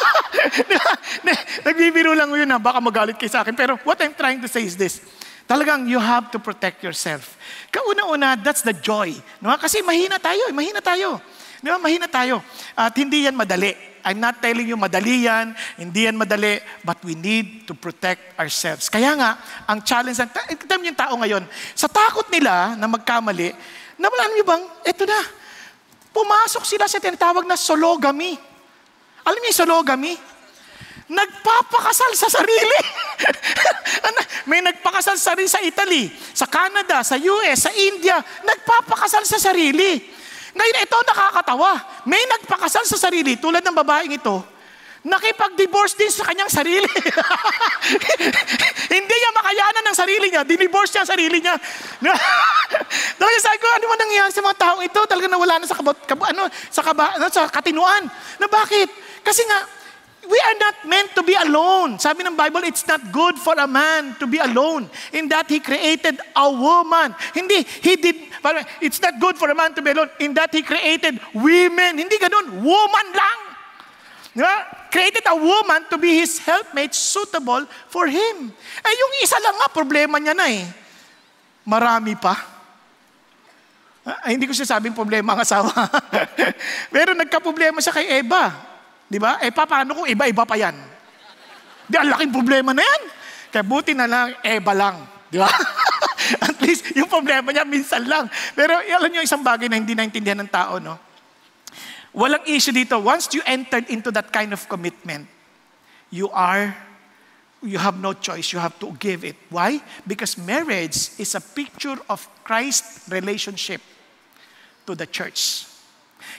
S1: diba? Nagbibiro lang yun na baka magalit kayo sa akin. Pero what I'm trying to say is this, Talagang you have to protect yourself. Kauna-una, that's the joy. No? Kasi mahina tayo, eh, mahina tayo. Di ba? Mahina tayo. At hindi yan madali. I'm not telling you madali yan, hindi yan madali, but we need to protect ourselves. Kaya nga, ang challenge, ang tam eh, yung tao ngayon, sa takot nila na magkamali, na nawalan niyo bang, eto na, pumasok sila sa tinatawag na sologamy. Alam niyo yung sologamy? nagpapakasal sa sarili. Ano? May nagpakasal sa sarili sa Italy, sa Canada, sa US, sa India, nagpapakasal sa sarili. Ngayon, ito nakakatawa. May nagpakasal sa sarili, tulad ng babaeng ito, nakipag-divorce din sa kanyang sarili. Hindi niya makayanan ng sarili niya, dinivorce niya ang sarili niya. Talaga sabi ko, ano man nangyayari sa mga taong ito, talaga nawala na sa, kab- kab- ano, sa, kaba- ano, sa katinuan. Na bakit? Kasi nga, We are not meant to be alone. Sabi ng Bible, it's not good for a man to be alone. In that He created a woman. Hindi, He did, it's not good for a man to be alone. In that He created women. Hindi ganun, woman lang. Di ba? Created a woman to be His helpmate suitable for Him. Eh yung isa lang nga, problema niya na eh. Marami pa. Ah, hindi ko sinasabing problema ang asawa. Pero nagkaproblema siya kay Eva. Di ba? Eh, paano kung iba-iba pa yan? Di, ang laking problema na yan. Kaya buti na lang, eba lang. Di ba? At least, yung problema niya, minsan lang. Pero eh, alam niyo, isang bagay na hindi naintindihan ng tao, no? Walang issue dito. Once you entered into that kind of commitment, you are, you have no choice. You have to give it. Why? Because marriage is a picture of Christ's relationship to the church.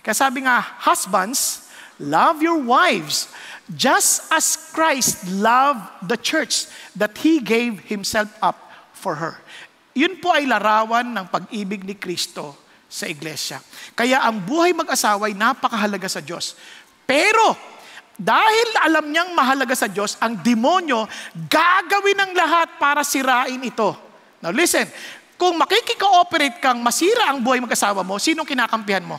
S1: Kaya sabi nga, husbands, Love your wives just as Christ loved the church that He gave Himself up for her. Yun po ay larawan ng pag-ibig ni Kristo sa iglesia. Kaya ang buhay mag-asawa ay napakahalaga sa Diyos. Pero, dahil alam niyang mahalaga sa Diyos, ang demonyo gagawin ng lahat para sirain ito. Now listen, kung makikikooperate kang masira ang buhay mag-asawa mo, sinong kinakampihan mo?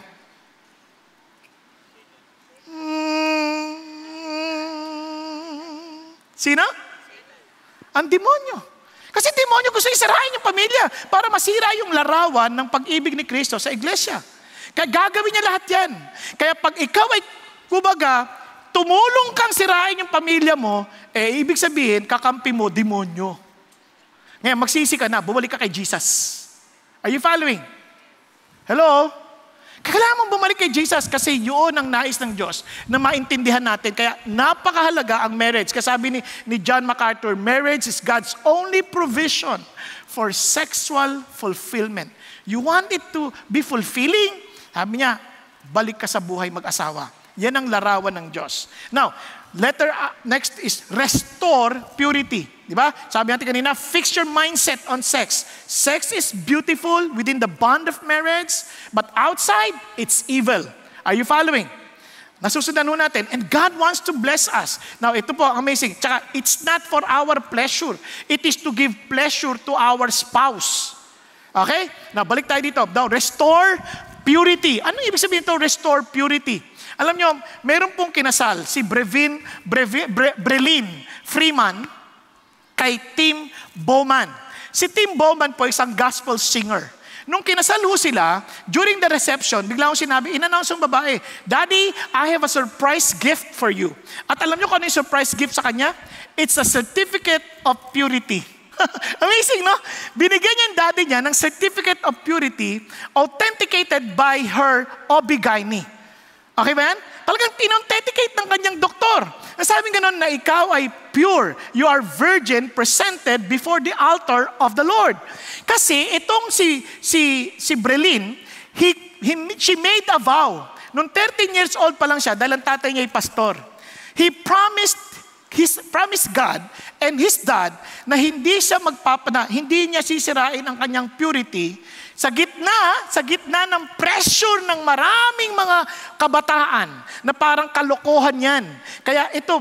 S1: Sino? Ang demonyo. Kasi demonyo gusto isirain yung pamilya para masira yung larawan ng pag-ibig ni Kristo sa iglesia. Kaya gagawin niya lahat yan. Kaya pag ikaw ay, kubaga, tumulong kang sirahin yung pamilya mo, eh, ibig sabihin, kakampi mo, demonyo. Ngayon, magsisi ka na, bumalik ka kay Jesus. Are you following? Hello? Kailangan mong bumalik kay Jesus kasi yun ang nais ng Diyos na maintindihan natin. Kaya napakahalaga ang marriage. Kasi sabi ni, ni John MacArthur, marriage is God's only provision for sexual fulfillment. You want it to be fulfilling? Sabi niya, balik ka sa buhay mag-asawa. Yan ang larawan ng Diyos. Now, letter uh, next is restore purity. Di ba? Sabi natin kanina, fix your mindset on sex. Sex is beautiful within the bond of marriage, but outside, it's evil. Are you following? Nasusundan ho natin. And God wants to bless us. Now, ito po, amazing. Tsaka, it's not for our pleasure. It is to give pleasure to our spouse. Okay? Now, balik tayo dito. Now, restore purity. Ano ibig sabihin ito, restore purity? Alam nyo, meron pong kinasal si Brevin, Brevin, Bre, Brelin Freeman kay Tim Bowman. Si Tim Bowman po isang gospel singer. Nung kinasal sila, during the reception, bigla ko sinabi, inannounce ng babae, Daddy, I have a surprise gift for you. At alam niyo kung ano yung surprise gift sa kanya? It's a certificate of purity. Amazing, no? Binigyan niya daddy niya ng certificate of purity authenticated by her obigaini. Okay ba yan? Talagang tinonteticate ng kanyang doktor. Sabi ganun na ikaw ay pure. You are virgin presented before the altar of the Lord. Kasi itong si, si, si Brelin, he, he, she made a vow. Noong 13 years old pa lang siya, dahil ang tatay niya ay pastor. He promised his promised God and his dad na hindi siya magpapana, hindi niya sisirain ang kanyang purity sa gitna, sa gitna ng pressure ng maraming mga kabataan na parang kalokohan yan. Kaya ito,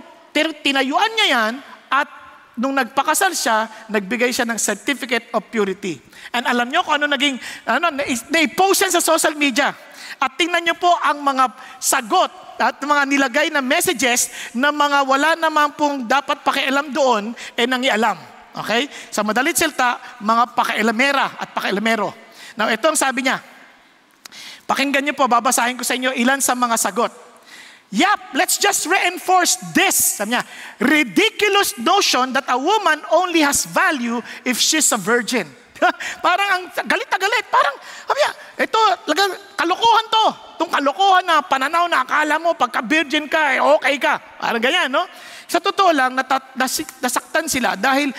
S1: tinayuan niya yan at nung nagpakasal siya, nagbigay siya ng certificate of purity. And alam niyo kung ano naging, ano, na-post yan sa social media. At tingnan niyo po ang mga sagot at mga nilagay na messages na mga wala naman pong dapat pakialam doon, eh nangialam. Okay? Sa madalit salta, mga pakialamera at pakialamero. Now, ito ang sabi niya. Pakinggan niyo po, babasahin ko sa inyo ilan sa mga sagot. Yep, let's just reinforce this. Sabi niya, ridiculous notion that a woman only has value if she's a virgin. parang ang galit na galit. Parang, sabi niya, ito, laga, kalokohan to. Itong kalokohan na pananaw na akala mo, pagka virgin ka, eh, okay ka. Parang ganyan, no? Sa totoo lang, natat- nasaktan sila dahil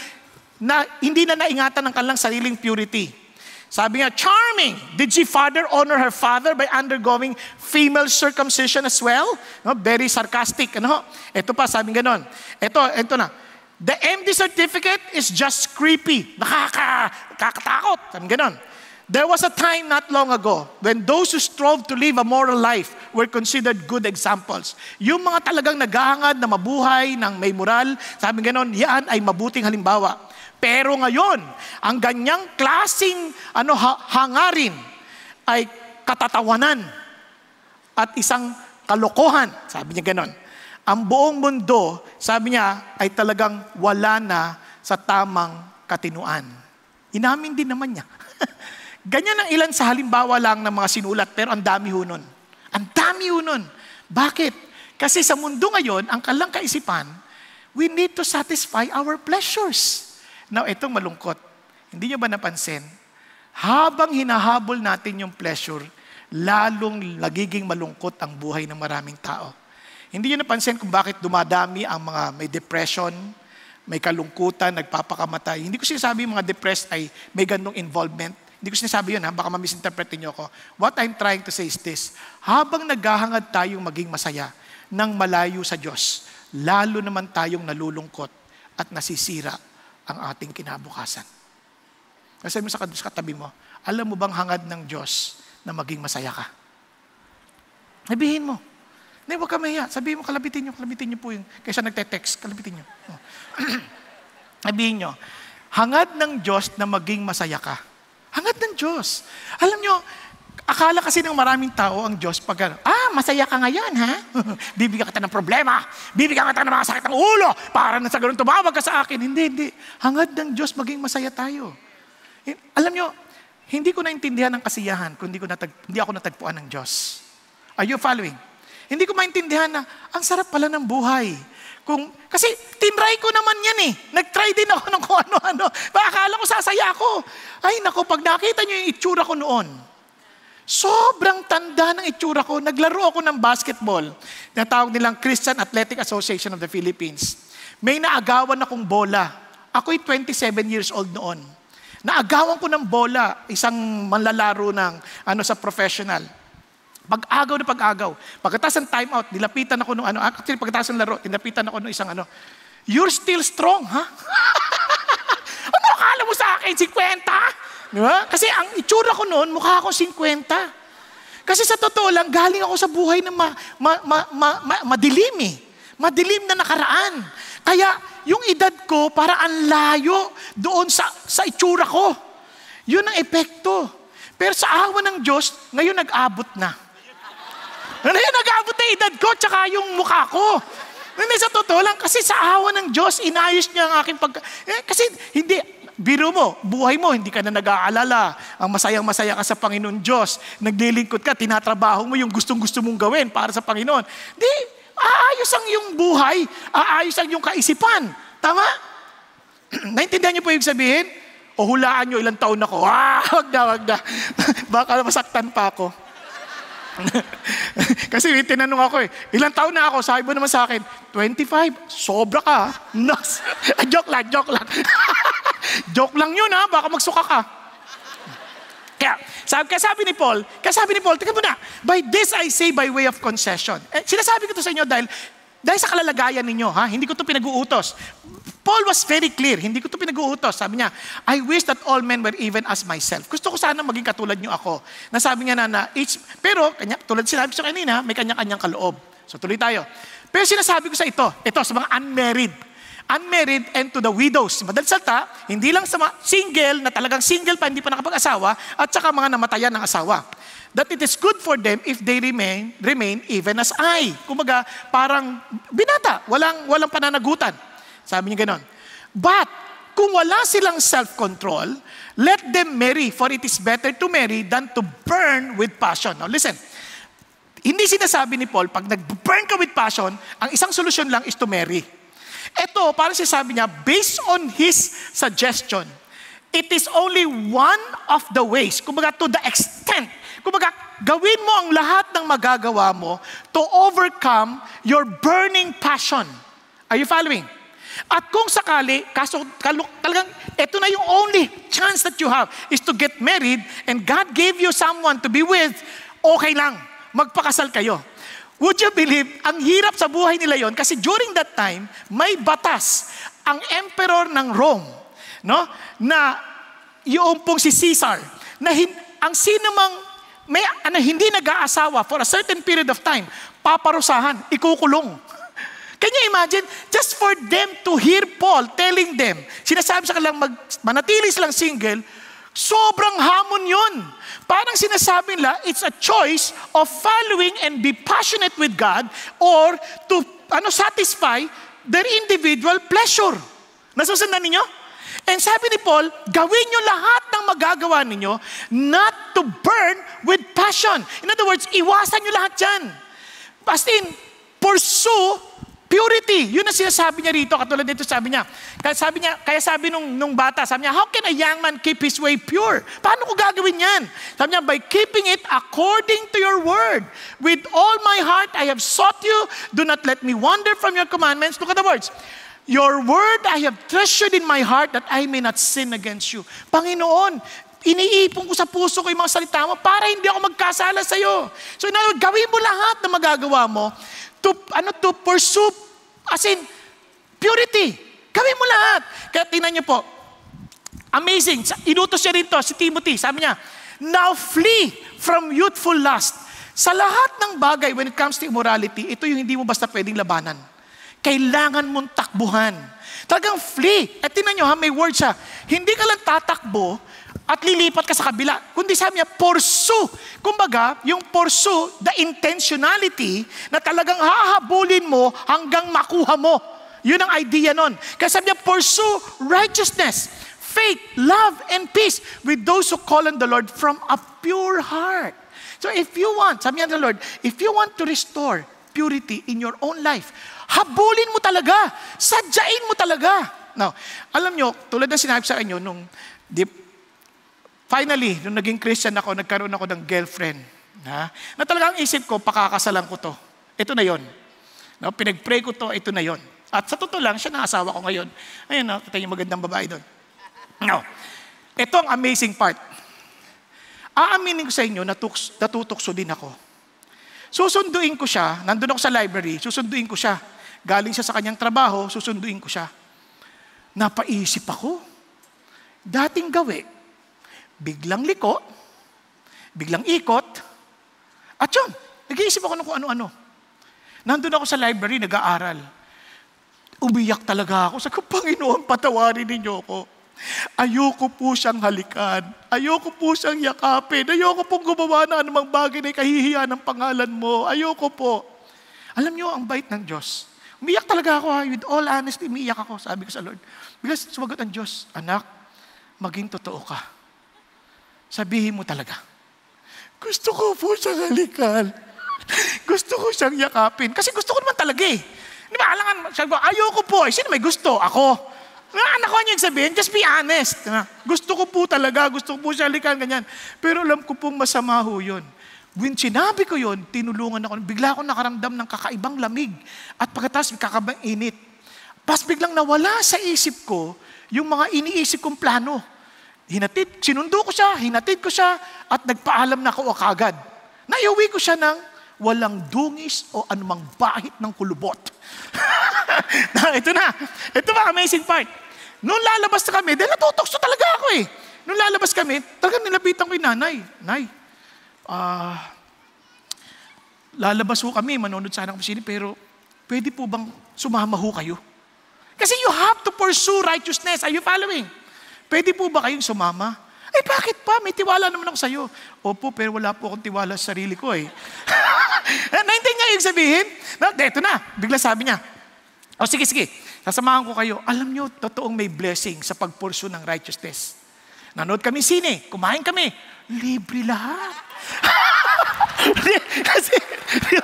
S1: na, hindi na naingatan ang kanilang sariling purity sabi niya, charming. Did she father honor her father by undergoing female circumcision as well? No, very sarcastic. Ano? Ito pa, sabi niya ganun. Ito, ito na. The MD certificate is just creepy. Nakaka, nakakatakot. Sabi ganun. There was a time not long ago when those who strove to live a moral life were considered good examples. Yung mga talagang naghahangad na mabuhay ng may moral, sabi ganun, yan ay mabuting halimbawa. Pero ngayon, ang ganyang klasing ano, hangarin ay katatawanan at isang kalokohan. Sabi niya ganon. Ang buong mundo, sabi niya, ay talagang wala na sa tamang katinuan. Inamin din naman niya. Ganyan ang ilan sa halimbawa lang ng mga sinulat, pero ang dami ho nun. Ang dami ho nun. Bakit? Kasi sa mundo ngayon, ang kalang kaisipan, we need to satisfy our pleasures. Now, itong malungkot. Hindi nyo ba napansin? Habang hinahabol natin yung pleasure, lalong nagiging malungkot ang buhay ng maraming tao. Hindi nyo napansin kung bakit dumadami ang mga may depression, may kalungkutan, nagpapakamatay. Hindi ko sinasabi yung mga depressed ay may gandong involvement. Hindi ko sinasabi yun ha, baka mamisinterpretin niyo ako. What I'm trying to say is this, habang naghahangad tayong maging masaya nang malayo sa Diyos, lalo naman tayong nalulungkot at nasisira ang ating kinabukasan. Kasi mo sa katabi mo, alam mo bang hangad ng Diyos na maging masaya ka? Nabihin mo. Na huwag ka mahiya. Sabihin mo, kalabitin nyo, kalabitin nyo po yung, kaysa nagte-text, kalabitin nyo. Oh. Sabihin nyo, hangad ng Diyos na maging masaya ka. Hangad ng Diyos. Alam nyo, Akala kasi ng maraming tao ang Diyos pag, ah, masaya ka ngayon, ha? bibigyan kita ng problema, bibigyan kita ng mga sakit ng ulo, para na sa ganun tumawag ka sa akin. Hindi, hindi. Hangad ng Diyos maging masaya tayo. Eh, alam nyo, hindi ko naintindihan ang kasiyahan kung hindi, ko natag, hindi ako natagpuan ng Diyos. Are you following? Hindi ko maintindihan na ang sarap pala ng buhay. Kung, kasi tinry ko naman yan eh. Nagtry din ako ng kung ano-ano. Akala ko sasaya ako. Ay nako, pag nakita nyo yung itsura ko noon, Sobrang tanda ng itsura ko. Naglaro ako ng basketball. Natawag nilang Christian Athletic Association of the Philippines. May naagawan akong bola. Ako'y 27 years old noon. Naagawan ko ng bola, isang manlalaro ng ano sa professional. Pag-agaw na pag-agaw. Pagkatapos ng timeout, nilapitan ako ng ano, actually pagkatapos ng laro, nilapitan ako ng isang ano, you're still strong, ha? Huh? ano akala mo sa akin, 50? Di ba? Kasi ang itsura ko noon, mukha akong 50. Kasi sa totoo lang, galing ako sa buhay na ma, ma, ma, ma, ma, madilim eh. Madilim na nakaraan. Kaya yung edad ko, para ang layo doon sa, sa itsura ko. Yun ang epekto. Pero sa awa ng Diyos, ngayon nag-abot na. Ngayon nag-abot na edad ko, tsaka yung mukha ko. Hindi, sa totoo lang, kasi sa awa ng Diyos, inayos niya ang aking pag... Eh, kasi hindi, Biro mo, buhay mo, hindi ka na nag-aalala. Ang masayang-masaya ka sa Panginoon Diyos. Naglilingkod ka, tinatrabaho mo yung gustong-gusto mong gawin para sa Panginoon. Di, aayos ang iyong buhay, aayos ang iyong kaisipan. Tama? Naintindihan niyo po yung sabihin? O hulaan niyo ilang taon ako. Ah, wag na, wag na. Baka masaktan pa ako. Kasi tinanong ako eh, ilang taon na ako? Sabi mo naman sa akin, 25. Sobra ka. Nas. joke lang, joke lang. joke lang yun ha, baka magsuka ka. Kaya, sabi, kasabi ni Paul, sabi ni Paul, teka na, by this I say by way of concession. Eh, sinasabi ko to sa inyo dahil dahil sa kalalagayan ninyo, ha? Hindi ko to pinag-uutos. Paul was very clear. Hindi ko to pinag-uutos. Sabi niya, I wish that all men were even as myself. Gusto ko sana maging katulad niyo ako. Nasabi niya na, na each, pero kanya, tulad sinabi ko kanina, may kanya-kanyang kaloob. So tuloy tayo. Pero sinasabi ko sa ito, ito sa mga unmarried unmarried and to the widows. Madal salta, hindi lang sa mga single na talagang single pa, hindi pa nakapag-asawa, at saka mga namatayan ng asawa that it is good for them if they remain, remain even as I. Kumbaga, parang binata, walang, walang pananagutan. Sabi niya ganoon. But, kung wala silang self-control, let them marry, for it is better to marry than to burn with passion. Now listen, hindi sinasabi ni Paul, pag nag-burn ka with passion, ang isang solusyon lang is to marry. Ito, parang sinasabi niya, based on his suggestion, it is only one of the ways, kumbaga to the extent Kumbaga, gawin mo ang lahat ng magagawa mo to overcome your burning passion. Are you following? At kung sakali, kaso talagang ito na yung only chance that you have is to get married and God gave you someone to be with, okay lang, magpakasal kayo. Would you believe, ang hirap sa buhay nila yon kasi during that time, may batas ang emperor ng Rome, no? Na yung pong si Caesar, na hin- ang sino may ano, hindi nag-aasawa for a certain period of time, paparusahan, ikukulong. Can you imagine? Just for them to hear Paul telling them, sinasabi sa kanilang mag, manatili silang single, sobrang hamon yun. Parang sinasabi nila, it's a choice of following and be passionate with God or to ano, satisfy their individual pleasure. Nasusundan ninyo? And sabi ni Paul, gawin nyo lahat ng magagawa ninyo not to burn with passion. In other words, iwasan nyo lahat yan. As in, pursue purity. Yun ang sinasabi niya rito, katulad nito sabi niya. Kaya sabi, niya, kaya sabi nung, nung bata, sabi niya, how can a young man keep his way pure? Paano ko gagawin yan? Sabi niya, by keeping it according to your word. With all my heart, I have sought you. Do not let me wander from your commandments. Look at the words. Your word I have treasured in my heart that I may not sin against you. Panginoon, iniipon ko sa puso ko yung mga salita mo para hindi ako magkasala sa iyo. So in other words, gawin mo lahat na magagawa mo to, ano, to pursue, as in, purity. Gawin mo lahat. Kaya tingnan niyo po, amazing, inutos niya rito si Timothy, sabi niya, now flee from youthful lust. Sa lahat ng bagay, when it comes to immorality, ito yung hindi mo basta pwedeng labanan kailangan mong takbuhan. Talagang flee. At eh, tinan nyo ha, may word siya. Hindi ka lang tatakbo at lilipat ka sa kabila. Kundi sabi niya, pursue. Kumbaga, yung pursue, the intentionality na talagang hahabulin mo hanggang makuha mo. Yun ang idea nun. Kaya sabi niya, pursue righteousness, faith, love, and peace with those who call on the Lord from a pure heart. So if you want, sabi niya the Lord, if you want to restore purity in your own life, Habulin mo talaga. Sadyain mo talaga. Now, alam nyo, tulad ng sinabi sa inyo, nung, deep, finally, nung naging Christian ako, nagkaroon ako ng girlfriend. Ha? Na talagang isip ko, pakakasalan ko to. Ito na yon. No, pinagpray ko to, ito na yon. At sa totoo lang, siya na asawa ko ngayon. Ayun, no, kita yung magandang babae doon. No. Ito ang amazing part. Aaminin ko sa inyo, natuks, natutukso din ako. Susunduin ko siya, nandun ako sa library, susunduin ko siya. Galing siya sa kanyang trabaho, susunduin ko siya. Napaisip ako. Dating gawi, biglang liko, biglang ikot, at yun, nag-iisip ako ng kung ano-ano. Nandun ako sa library, nag-aaral. Umiyak talaga ako. Sa ko, Panginoon, patawarin ninyo ako. Ayoko po siyang halikan. Ayoko po siyang yakapin. Ayoko pong gumawa na anumang bagay na kahihiyan ng pangalan mo. Ayoko po. Alam niyo, ang bait ng Diyos. Umiyak talaga ako ha. With all honesty, umiyak ako. Sabi ko sa Lord. Bilas, sumagot ang Diyos, Anak, maging totoo ka. Sabihin mo talaga. Gusto ko po siyang halikan. gusto ko siyang yakapin. Kasi gusto ko naman talaga eh. Di ba, alangan, sabi ko, ayoko po. Eh, sino may gusto? Ako. Anak ko, ano yung sabihin? Just be honest. Gusto ko po talaga, gusto ko po siya halikan, ganyan. Pero alam ko pong masama ho yun. When sinabi ko yon, tinulungan ako. Bigla akong nakaramdam ng kakaibang lamig at pagkatapos kakaibang init. Tapos biglang nawala sa isip ko yung mga iniisip kong plano. Hinatid, sinundo ko siya, hinatid ko siya, at nagpaalam na ako akagad. Naiuwi ko siya ng walang dungis o anumang bahit ng kulubot. ito na. Ito ba, amazing part. Noong lalabas na kami, dahil natutokso talaga ako eh. Noong lalabas kami, talagang nilapitan ko yung nanay. Nay, uh, lalabas ho kami, manonood sana kami sini, pero pwede po bang sumama ho kayo? Kasi you have to pursue righteousness. Are you following? Pwede po ba kayong sumama? Eh, bakit pa? May tiwala naman ako sa'yo. Opo, pero wala po akong tiwala sa sarili ko eh. Naintindihan niya yung sabihin? No, deto na. Bigla sabi niya, o oh, sige, sige, sasamahan ko kayo. Alam niyo, totoong may blessing sa pagpursue ng righteousness. Nanood kami sine, kumain kami, libre lahat. Kasi, di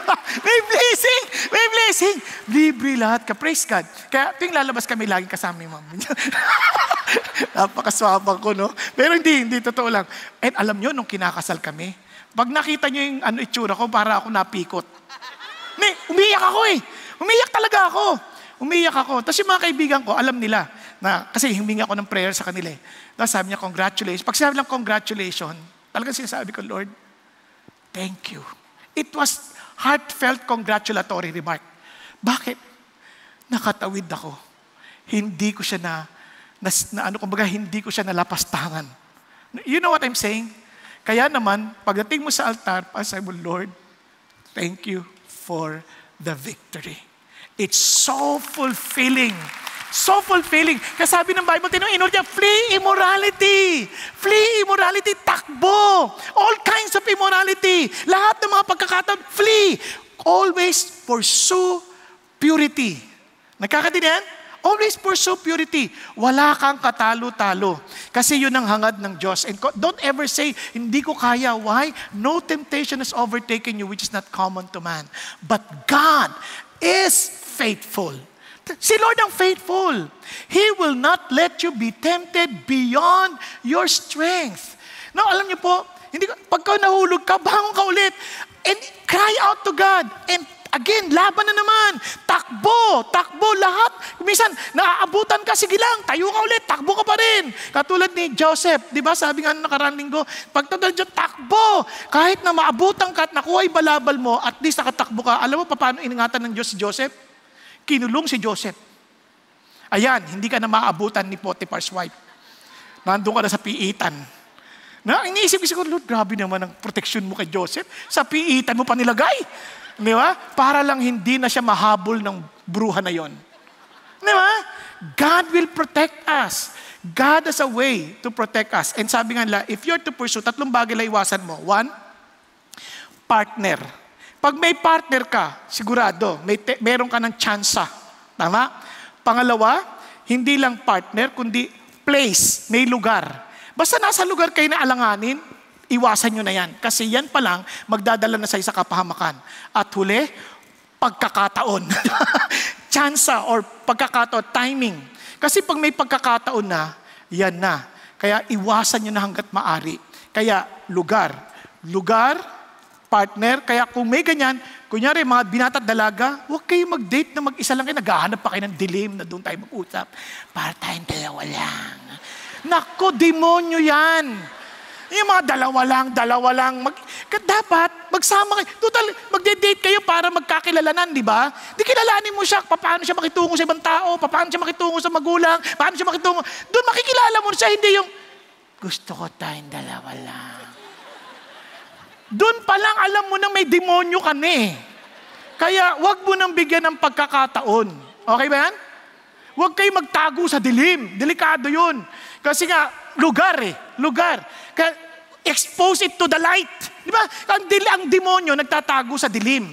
S1: May blessing! May blessing! Libre lahat ka. Praise God. Kaya tuwing lalabas kami, lagi kasama ni mama niya. ko, no? Pero hindi, hindi. Totoo lang. At alam nyo, nung kinakasal kami, pag nakita nyo yung ano, itsura ko, para ako napikot. May, umiyak ako eh. Umiyak talaga ako. Umiyak ako. Tapos yung mga kaibigan ko, alam nila. Na, kasi humingi ako ng prayer sa kanila eh. Tapos sabi niya, congratulations. Pag sinabi lang congratulations, talagang sinasabi ko, Lord, thank you. It was heartfelt congratulatory remark. Bakit? Nakatawid ako. Hindi ko siya na, na, na ano kumbaga, hindi ko siya nalapastangan. You know what I'm saying? Kaya naman, pagdating mo sa altar, pasay mo, Lord, thank you for the victory. It's so fulfilling So fulfilling. Kasi sabi ng Bible, tinuinor niya, flee immorality. Flee immorality, takbo. All kinds of immorality. Lahat ng mga pagkakataon, flee. Always pursue purity. Nagkakatindihan? Always pursue purity. Wala kang katalo-talo. Kasi yun ang hangad ng Diyos. And don't ever say, hindi ko kaya. Why? No temptation has overtaken you which is not common to man. But God is faithful. Si Lord ang faithful. He will not let you be tempted beyond your strength. No, alam niyo po, hindi ko, pagka nahulog ka, bangon ka ulit. And cry out to God. And again, laban na naman. Takbo, takbo lahat. Minsan, naaabutan ka, sige lang, tayo ka ulit, takbo ka pa rin. Katulad ni Joseph, di ba sabi nga nung nakaraan linggo, pagtadal dyan, takbo. Kahit na maabutan ka at nakuha yung balabal mo, at least nakatakbo ka. Alam mo pa paano iningatan ng Diyos si Joseph? Kinulong si Joseph. Ayan, hindi ka na maabutan ni Potiphar's wife. Nandun ka na sa piitan. Na, iniisip ko siguro, Lord, grabe naman ang protection mo kay Joseph. Sa piitan mo pa nilagay. Di ba? Para lang hindi na siya mahabol ng bruha na yon. Di ba? God will protect us. God has a way to protect us. And sabi nga nila, if you're to pursue, tatlong bagay na iwasan mo. One, partner pag may partner ka, sigurado, may te- meron ka ng tsansa. Tama? Pangalawa, hindi lang partner, kundi place, may lugar. Basta nasa lugar kayo na alanganin, iwasan nyo na yan. Kasi yan pa lang, magdadala na sa isa kapahamakan. At huli, pagkakataon. Chansa or pagkakataon, timing. Kasi pag may pagkakataon na, yan na. Kaya iwasan nyo na hanggat maari. Kaya lugar, lugar, partner. Kaya kung may ganyan, kunyari mga binata at dalaga, huwag kayong mag-date na mag-isa lang kayo. Naghahanap pa kayo ng dilim na doon tayo mag-usap. Para tayong dalawa lang. Nako, demonyo yan. Yung mga dalawa lang, dalawa lang. Mag, dapat, magsama kayo. Total, magde-date kayo para magkakilalanan, di ba? Di kilalanin mo siya, paano siya makitungo sa ibang tao, paano siya makitungo sa magulang, paano siya makitungo. Doon makikilala mo siya, hindi yung, gusto ko tayong dalawa lang. Doon pa lang alam mo nang may demonyo ka Kaya wag mo nang bigyan ng pagkakataon. Okay ba yan? Huwag kayo magtago sa dilim. Delikado yun. Kasi nga, lugar eh. Lugar. Kaya, expose it to the light. Di ba? Ang, dil- ang demonyo nagtatago sa dilim.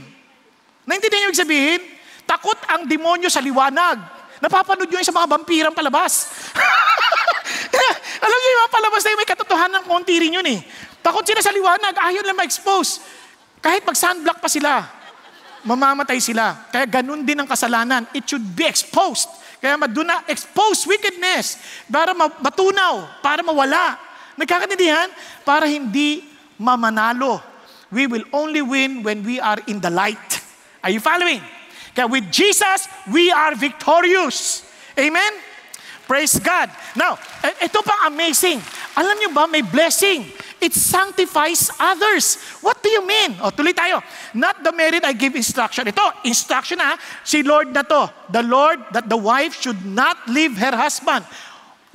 S1: Naintindihan niyo yung sabihin? Takot ang demonyo sa liwanag. Napapanood nyo yun sa mga vampirang palabas. Alam niyo yung mga palabas na yun, may katotohanan konti rin yun eh. Takot sila sa liwanag, ayaw ah, lang ma-expose. Kahit mag-sunblock pa sila, mamamatay sila. Kaya ganun din ang kasalanan. It should be exposed. Kaya maduna, expose wickedness para matunaw, para mawala. Nagkakatindihan? Para hindi mamanalo. We will only win when we are in the light. Are you following? Kaya with Jesus, we are victorious. Amen? Praise God. Now, e, ito pang amazing. Alam niyo ba, may blessing. It sanctifies others. What do you mean? O, tuloy tayo. Not the merit I give instruction. Ito, instruction na, ah. si Lord na to. The Lord that the wife should not leave her husband.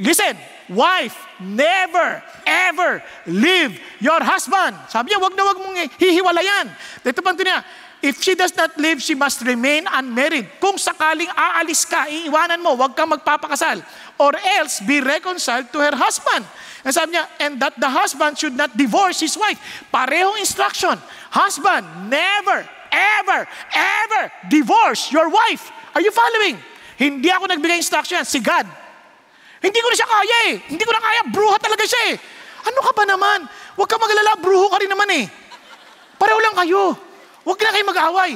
S1: Listen, wife, never, ever leave your husband. Sabi niya, wag na wag mong hihiwalayan. Dito pa niya, If she does not live, she must remain unmarried. Kung sakaling aalis ka, iiwanan mo, huwag kang magpapakasal. Or else, be reconciled to her husband. And sabi niya, and that the husband should not divorce his wife. Parehong instruction. Husband, never, ever, ever divorce your wife. Are you following? Hindi ako nagbigay instruction, si God. Hindi ko na siya kaya eh. Hindi ko na kaya, bruha talaga siya eh. Ano ka ba naman? Huwag ka maglala, bruho ka rin naman eh. Pareho lang kayo. Huwag na kayo mag-away.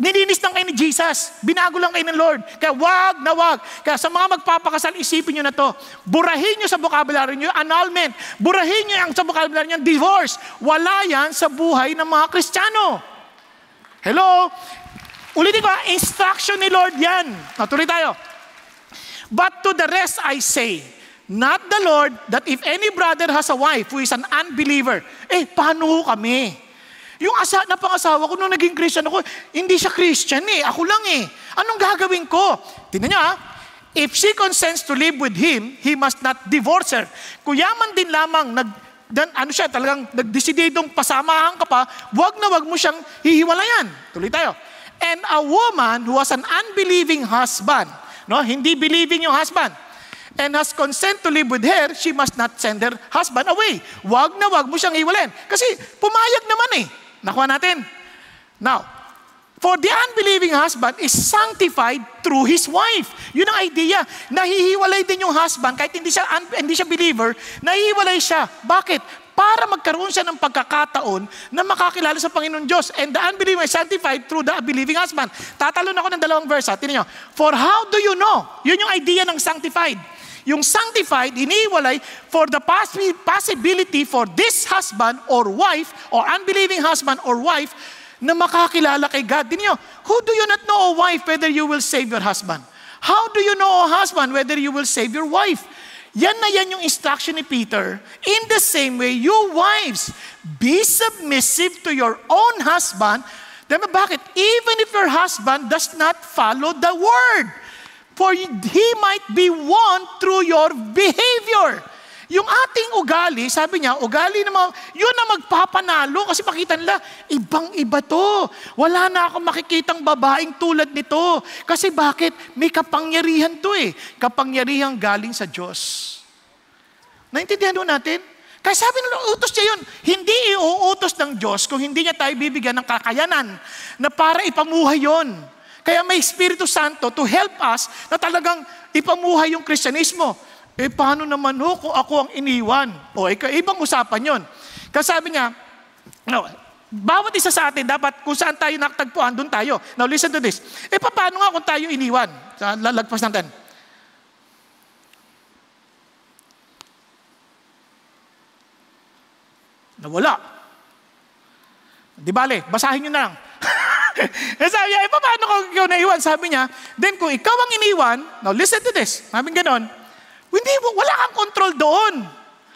S1: Nilinis lang kayo ni Jesus. Binago lang kayo ng Lord. Kaya wag na wag. Kaya sa mga magpapakasal, isipin nyo na to. Burahin nyo sa vocabulary nyo, annulment. Burahin nyo ang sa vocabulary nyo, divorce. Wala yan sa buhay ng mga Kristiyano. Hello? Ulitin ko, ah, instruction ni Lord yan. Natuloy tayo. But to the rest I say, not the Lord, that if any brother has a wife who is an unbeliever, eh, paano kami? Yung asa, napangasawa ko nung naging Christian ako, hindi siya Christian eh. Ako lang eh. Anong gagawin ko? Tingnan niyo niya, ah. If she consents to live with him, he must not divorce her. Kuyaman din lamang nag dan, ano siya, talagang nagdesididong pasamahan ka pa, wag na wag mo siyang hihiwalayan. Tuloy tayo. And a woman who has an unbelieving husband, no, hindi believing yung husband, and has consent to live with her, she must not send her husband away. Wag na wag mo siyang hiwalayan. Kasi pumayag naman eh. Nakuha natin. Now, for the unbelieving husband is sanctified through his wife. Yun ang idea. Nahihiwalay din yung husband, kahit hindi siya, un- hindi siya believer, nahihiwalay siya. Bakit? para magkaroon siya ng pagkakataon na makakilala sa Panginoon Diyos. And the unbeliever is sanctified through the believing husband. Tatalon ako ng dalawang verse. Ha? Tinan For how do you know? Yun yung idea ng sanctified. Yung sanctified, iniiwalay for the possibility for this husband or wife or unbelieving husband or wife na makakilala kay God. Dinyo, who do you not know, O wife, whether you will save your husband? How do you know, O husband, whether you will save your wife? Yan na yan yung instruction ni Peter. In the same way, you wives, be submissive to your own husband. Diba bakit? Even if your husband does not follow the word for he might be won through your behavior. Yung ating ugali, sabi niya, ugali na, ma- yun na magpapanalo kasi makita nila, ibang-iba to. Wala na akong makikitang babaeng tulad nito. Kasi bakit? May kapangyarihan to eh. Kapangyarihan galing sa Diyos. Naintindihan doon natin? Kaya sabi nila, utos niya yun. Hindi iuutos ng Diyos kung hindi niya tayo bibigyan ng kakayanan na para ipamuhay yon. Kaya may Espiritu Santo to help us na talagang ipamuhay yung Kristyanismo. Eh paano naman ho kung ako ang iniwan? O eh, ibang usapan yon. Kasi sabi niya, no, bawat isa sa atin dapat kung saan tayo nakatagpuan, doon tayo. Now listen to this. Eh paano nga kung tayo iniwan? Lalagpas ng 10. Nawala. Di bale, basahin nyo na lang. Eh, sabi niya, eh, paano kung ikaw naiwan? Sabi niya, then kung ikaw ang iniwan, now listen to this, sabi ganon, hindi, wala kang control doon.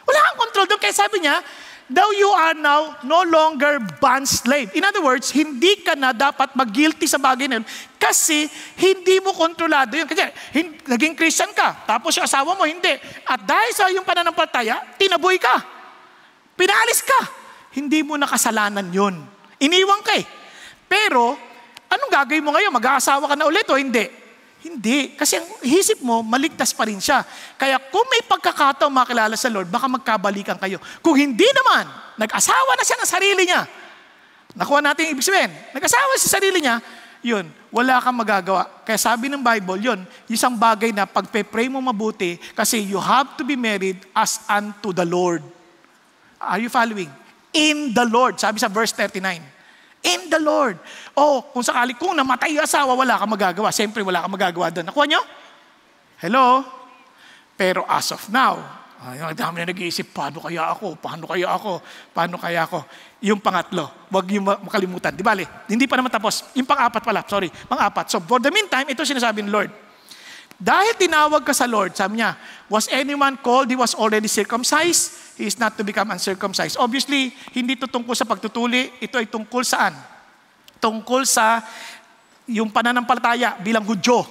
S1: Wala kang control doon. Kaya sabi niya, though you are now no longer bond slave. In other words, hindi ka na dapat mag-guilty sa bagay na yun kasi hindi mo kontrolado yun. Kasi hin- naging Christian ka, tapos yung asawa mo, hindi. At dahil sa yung pananampalataya, tinaboy ka. Pinalis ka. Hindi mo nakasalanan yun. Iniwang ka eh. Pero, anong gagawin mo ngayon? Mag-aasawa ka na ulit o hindi? Hindi. Kasi ang hisip mo, maligtas pa rin siya. Kaya kung may pagkakataon makilala sa Lord, baka magkabalikan kayo. Kung hindi naman, nag-asawa na siya ng sarili niya. Nakuha natin ibig sabihin. Nag-asawa siya sa sarili niya, yun, wala kang magagawa. Kaya sabi ng Bible, yun, isang bagay na pagpe-pray mo mabuti kasi you have to be married as unto the Lord. Are you following? In the Lord. Sabi sa verse 39 in the Lord. O, oh, kung sakali kung namatay yung asawa, wala kang magagawa. Siyempre, wala kang magagawa doon. Nakuha nyo? Hello? Pero as of now, ay, dami na nag-iisip, paano kaya ako? Paano kaya ako? Paano kaya ako? Yung pangatlo, wag yung makalimutan. Di ba? Hindi pa naman tapos. Yung pang-apat pala, sorry. Pang-apat. So, for the meantime, ito sinasabi ng Lord. Dahil tinawag ka sa Lord, sabi niya, was anyone called, he was already circumcised? He is not to become uncircumcised. Obviously, hindi ito tungkol sa pagtutuli. Ito ay tungkol saan? Tungkol sa yung pananampalataya bilang Hudyo.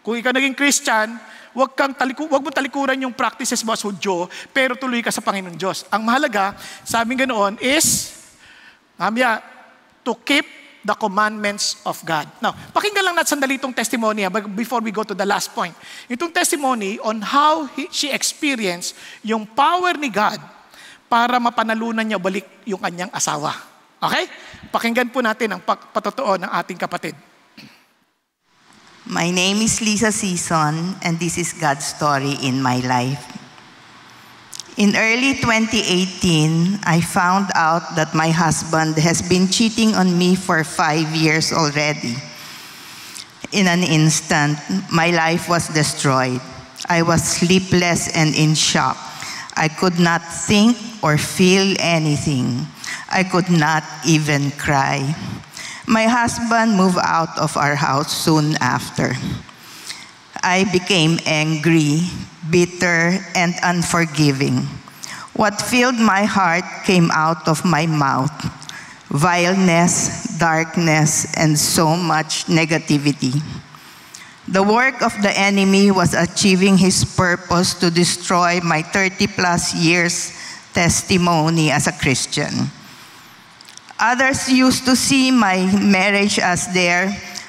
S1: Kung ikaw naging Christian, huwag, kang taliku, wag mo talikuran yung practices mo as Hudyo, pero tuloy ka sa Panginoon Diyos. Ang mahalaga sabi aming ganoon is, mamaya, to keep the commandments of God. Now, pakinggan lang natin sandali itong testimony ah, before we go to the last point. Itong testimony on how he, she experienced yung power ni God para mapanalunan niya balik yung kanyang asawa. Okay? Pakinggan po natin ang patotoo ng ating kapatid.
S2: My name is Lisa Season and this is God's story in my life. In early 2018, I found out that my husband has been cheating on me for five years already. In an instant, my life was destroyed. I was sleepless and in shock. I could not think or feel anything. I could not even cry. My husband moved out of our house soon after. I became angry, bitter, and unforgiving. What filled my heart came out of my mouth vileness, darkness, and so much negativity. The work of the enemy was achieving his purpose to destroy my 30 plus years testimony as a Christian. Others used to see my marriage as their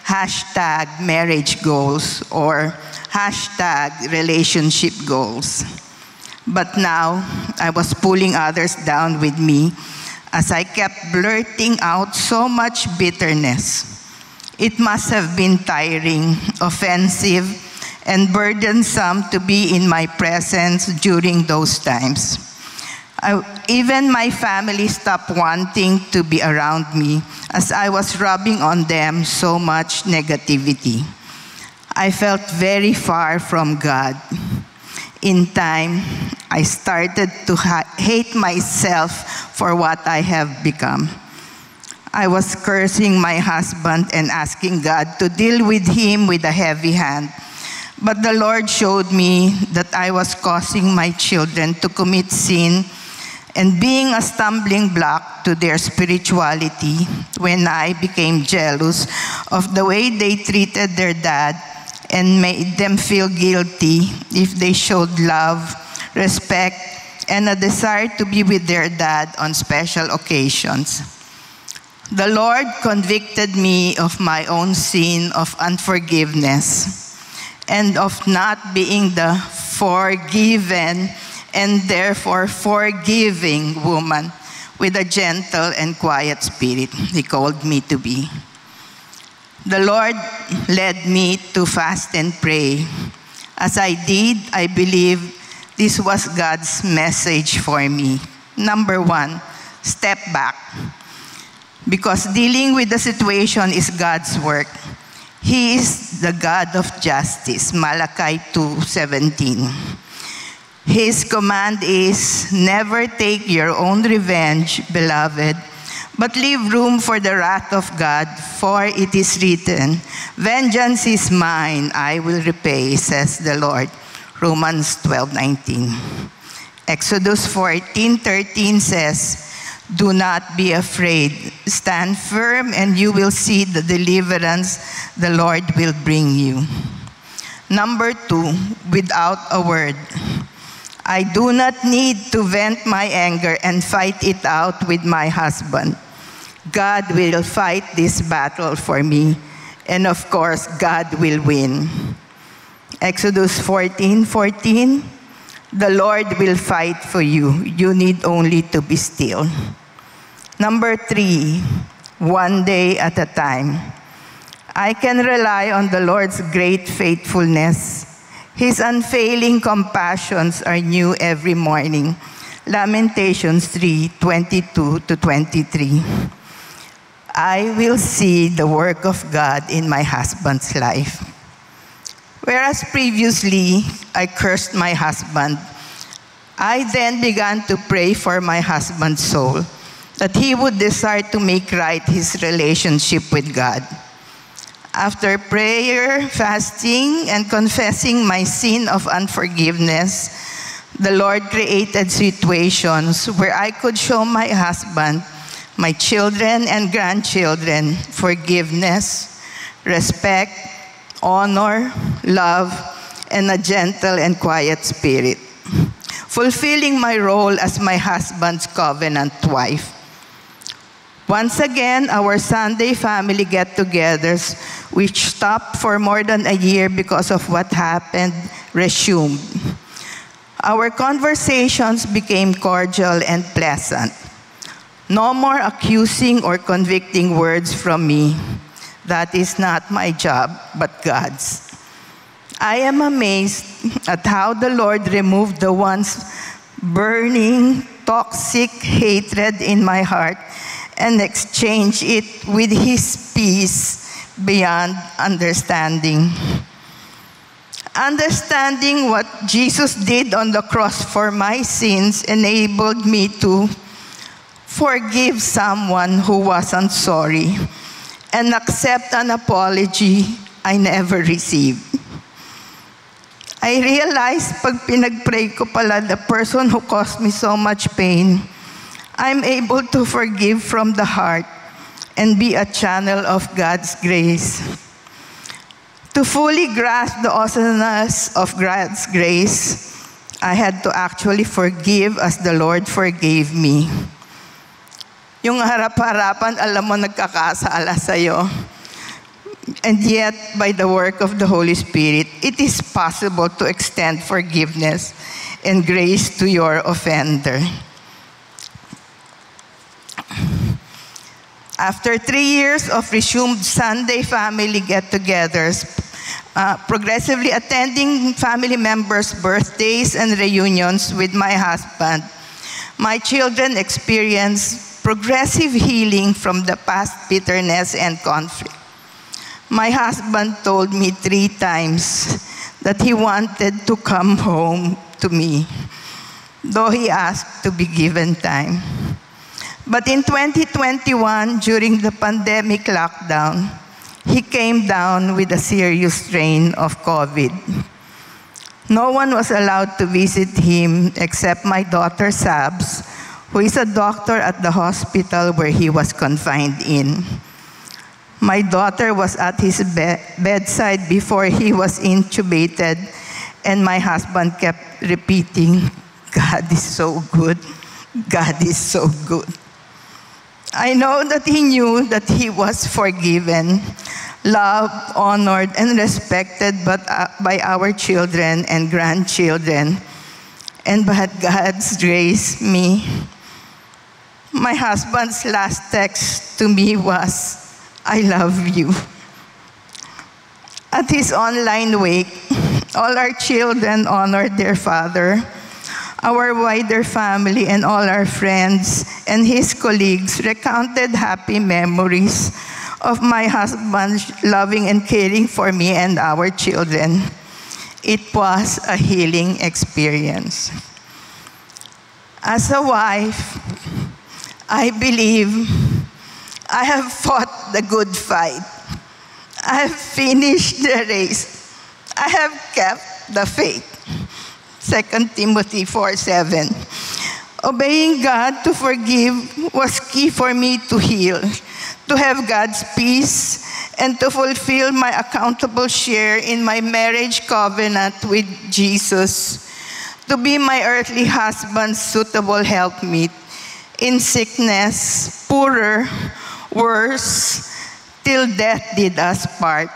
S2: hashtag marriage goals or hashtag relationship goals. But now I was pulling others down with me as I kept blurting out so much bitterness. It must have been tiring, offensive, and burdensome to be in my presence during those times. I, even my family stopped wanting to be around me as I was rubbing on them so much negativity. I felt very far from God. In time, I started to ha- hate myself for what I have become. I was cursing my husband and asking God to deal with him with a heavy hand. But the Lord showed me that I was causing my children to commit sin and being a stumbling block to their spirituality when I became jealous of the way they treated their dad and made them feel guilty if they showed love, respect, and a desire to be with their dad on special occasions. The Lord convicted me of my own sin of unforgiveness and of not being the forgiven and therefore forgiving woman with a gentle and quiet spirit he called me to be. The Lord led me to fast and pray. As I did, I believe this was God's message for me. Number one, step back. Because dealing with the situation is God's work. He is the God of justice, Malachi 2:17. His command is never take your own revenge, beloved, but leave room for the wrath of God, for it is written, Vengeance is mine, I will repay, says the Lord. Romans 12:19. Exodus 14:13 says, do not be afraid. Stand firm, and you will see the deliverance the Lord will bring you. Number two, without a word. I do not need to vent my anger and fight it out with my husband. God will fight this battle for me. And of course, God will win. Exodus 14 14. The Lord will fight for you. You need only to be still. Number three, one day at a time. I can rely on the Lord's great faithfulness his unfailing compassions are new every morning. Lamentations 3 22 to 23. I will see the work of God in my husband's life. Whereas previously I cursed my husband, I then began to pray for my husband's soul, that he would desire to make right his relationship with God. After prayer, fasting, and confessing my sin of unforgiveness, the Lord created situations where I could show my husband, my children, and grandchildren forgiveness, respect, honor, love, and a gentle and quiet spirit, fulfilling my role as my husband's covenant wife. Once again, our Sunday family get togethers, which stopped for more than a year because of what happened, resumed. Our conversations became cordial and pleasant. No more accusing or convicting words from me. That is not my job, but God's. I am amazed at how the Lord removed the once burning, toxic hatred in my heart and exchange it with His peace beyond understanding. Understanding what Jesus did on the cross for my sins enabled me to forgive someone who wasn't sorry and accept an apology I never received. I realized pag pinagpray ko pala the person who caused me so much pain I'm able to forgive from the heart and be a channel of God's grace. To fully grasp the awesomeness of God's grace, I had to actually forgive as the Lord forgave me. Yung harap-harapan, alam mo nagkakasala sa'yo. And yet, by the work of the Holy Spirit, it is possible to extend forgiveness and grace to your offender. After three years of resumed Sunday family get togethers, uh, progressively attending family members' birthdays and reunions with my husband, my children experienced progressive healing from the past bitterness and conflict. My husband told me three times that he wanted to come home to me, though he asked to be given time. But in 2021, during the pandemic lockdown, he came down with a serious strain of COVID. No one was allowed to visit him except my daughter, Sabs, who is a doctor at the hospital where he was confined in. My daughter was at his be bedside before he was intubated, and my husband kept repeating, God is so good. God is so good. I know that he knew that he was forgiven, loved, honored, and respected but, uh, by our children and grandchildren, and by God's grace, me. My husband's last text to me was, I love you. At his online wake, all our children honored their father our wider family and all our friends and his colleagues recounted happy memories of my husband loving and caring for me and our children. It was a healing experience. As a wife, I believe I have fought the good fight. I have finished the race. I have kept the faith. 2 Timothy 4 7. Obeying God to forgive was key for me to heal, to have God's peace, and to fulfill my accountable share in my marriage covenant with Jesus, to be my earthly husband's suitable helpmeet in sickness, poorer, worse, till death did us part.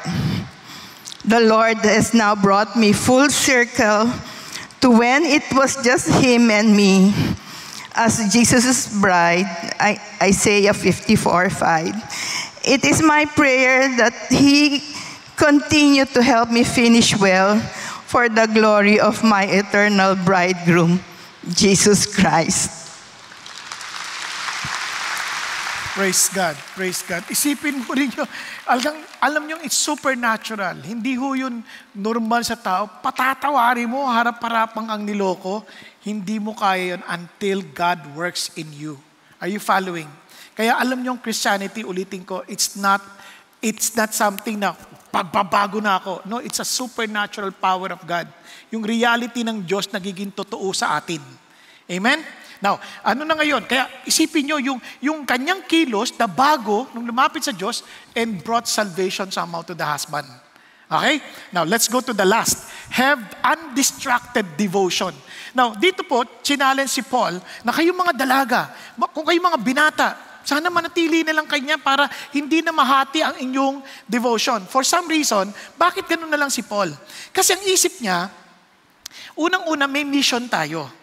S2: The Lord has now brought me full circle to when it was just him and me as Jesus' bride, I, Isaiah 54 5. It is my prayer that he continue to help me finish well for the glory of my eternal bridegroom, Jesus Christ.
S1: Praise God. Praise God. Isipin mo ninyo, alam, alam nyo, it's supernatural. Hindi ho yun normal sa tao. Patatawari mo, harap-harapang ang niloko. Hindi mo kaya yun until God works in you. Are you following? Kaya alam nyo, Christianity, ulitin ko, it's not, it's not something na pagbabago na ako. No, it's a supernatural power of God. Yung reality ng Diyos nagiging totoo sa atin. Amen? Now, ano na ngayon? Kaya isipin nyo yung, yung kanyang kilos na bago nung lumapit sa Diyos and brought salvation somehow to the husband. Okay? Now, let's go to the last. Have undistracted devotion. Now, dito po, sinalen si Paul na kayong mga dalaga, kung kayong mga binata, sana manatili na lang kanya para hindi na mahati ang inyong devotion. For some reason, bakit ganun na lang si Paul? Kasi ang isip niya, unang-una may mission tayo.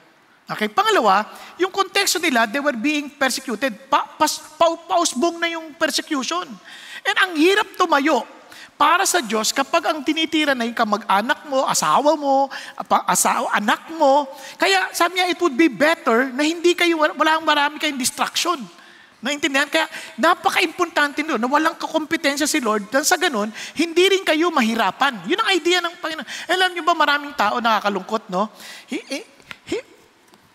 S1: Okay, pangalawa, yung konteksto nila, they were being persecuted. Pa, pas, pa, pausbong na yung persecution. And ang hirap tumayo para sa Diyos kapag ang tinitira na yung kamag-anak mo, asawa mo, asawa, anak mo. Kaya sabi niya, it would be better na hindi kayo, wala ang marami kayong distraction. Naintindihan? Kaya napaka-importante nyo na walang kakompetensya si Lord. Dahil sa ganun, hindi rin kayo mahirapan. Yun ang idea ng Panginoon. Alam nyo ba maraming tao nakakalungkot, no? He,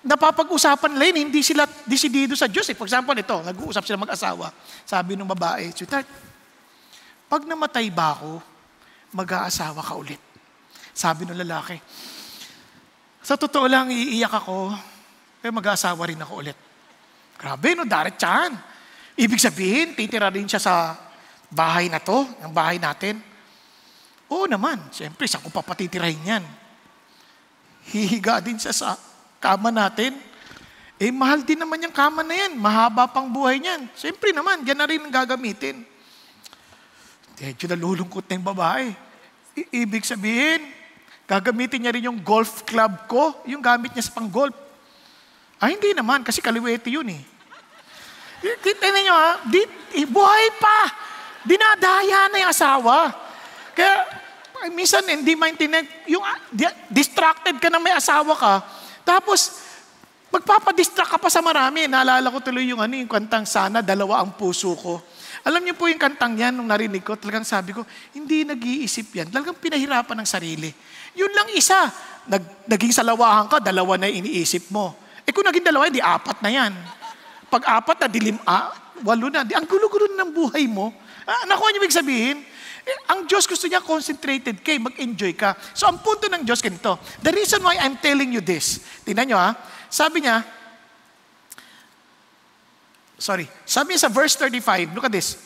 S1: napapag-usapan nila yun, hindi sila desidido sa Diyos. Eh. For example, ito, nag-uusap sila mag-asawa. Sabi ng babae, sweetheart, pag namatay ba ako, mag-aasawa ka ulit. Sabi ng lalaki, sa totoo lang, iiyak ako, eh mag-aasawa rin ako ulit. Grabe, no, direct yan. Ibig sabihin, titira rin siya sa bahay na to, ang bahay natin. Oo naman, siyempre, saan ko papatitirahin yan? Hihiga din siya sa kama natin. Eh, mahal din naman yung kama na yan. Mahaba pang buhay niyan. Siyempre naman, yan na rin ang gagamitin. Medyo nalulungkot na yung babae. I- ibig sabihin, gagamitin niya rin yung golf club ko, yung gamit niya sa pang-golf. Ah, hindi naman, kasi kaliwete yun eh. Kita niyo ha, ah. di, eh, buhay pa! Dinadaya na yung asawa. Kaya, minsan hindi maintindihan, yung, ah, distracted ka na may asawa ka, tapos, magpapadistract ka pa sa marami. Naalala ko tuloy yung, ano, yung kantang Sana, Dalawa ang Puso Ko. Alam niyo po yung kantang yan, nung narinig ko, talagang sabi ko, hindi nag-iisip yan. Talagang pinahirapan ng sarili. Yun lang isa. Nag, naging salawahan ka, dalawa na iniisip mo. Eh kung naging dalawa, di apat na yan. Pag apat na, dilim, ah, walo na. Di, ang gulo-gulo ng buhay mo. Ah, nakuha niyo ibig sabihin? Ang Diyos gusto niya concentrated kay mag-enjoy ka. So ang punto ng Diyos ganito. The reason why I'm telling you this, tingnan niyo ha, sabi niya, sorry, sabi niya sa verse 35, look at this.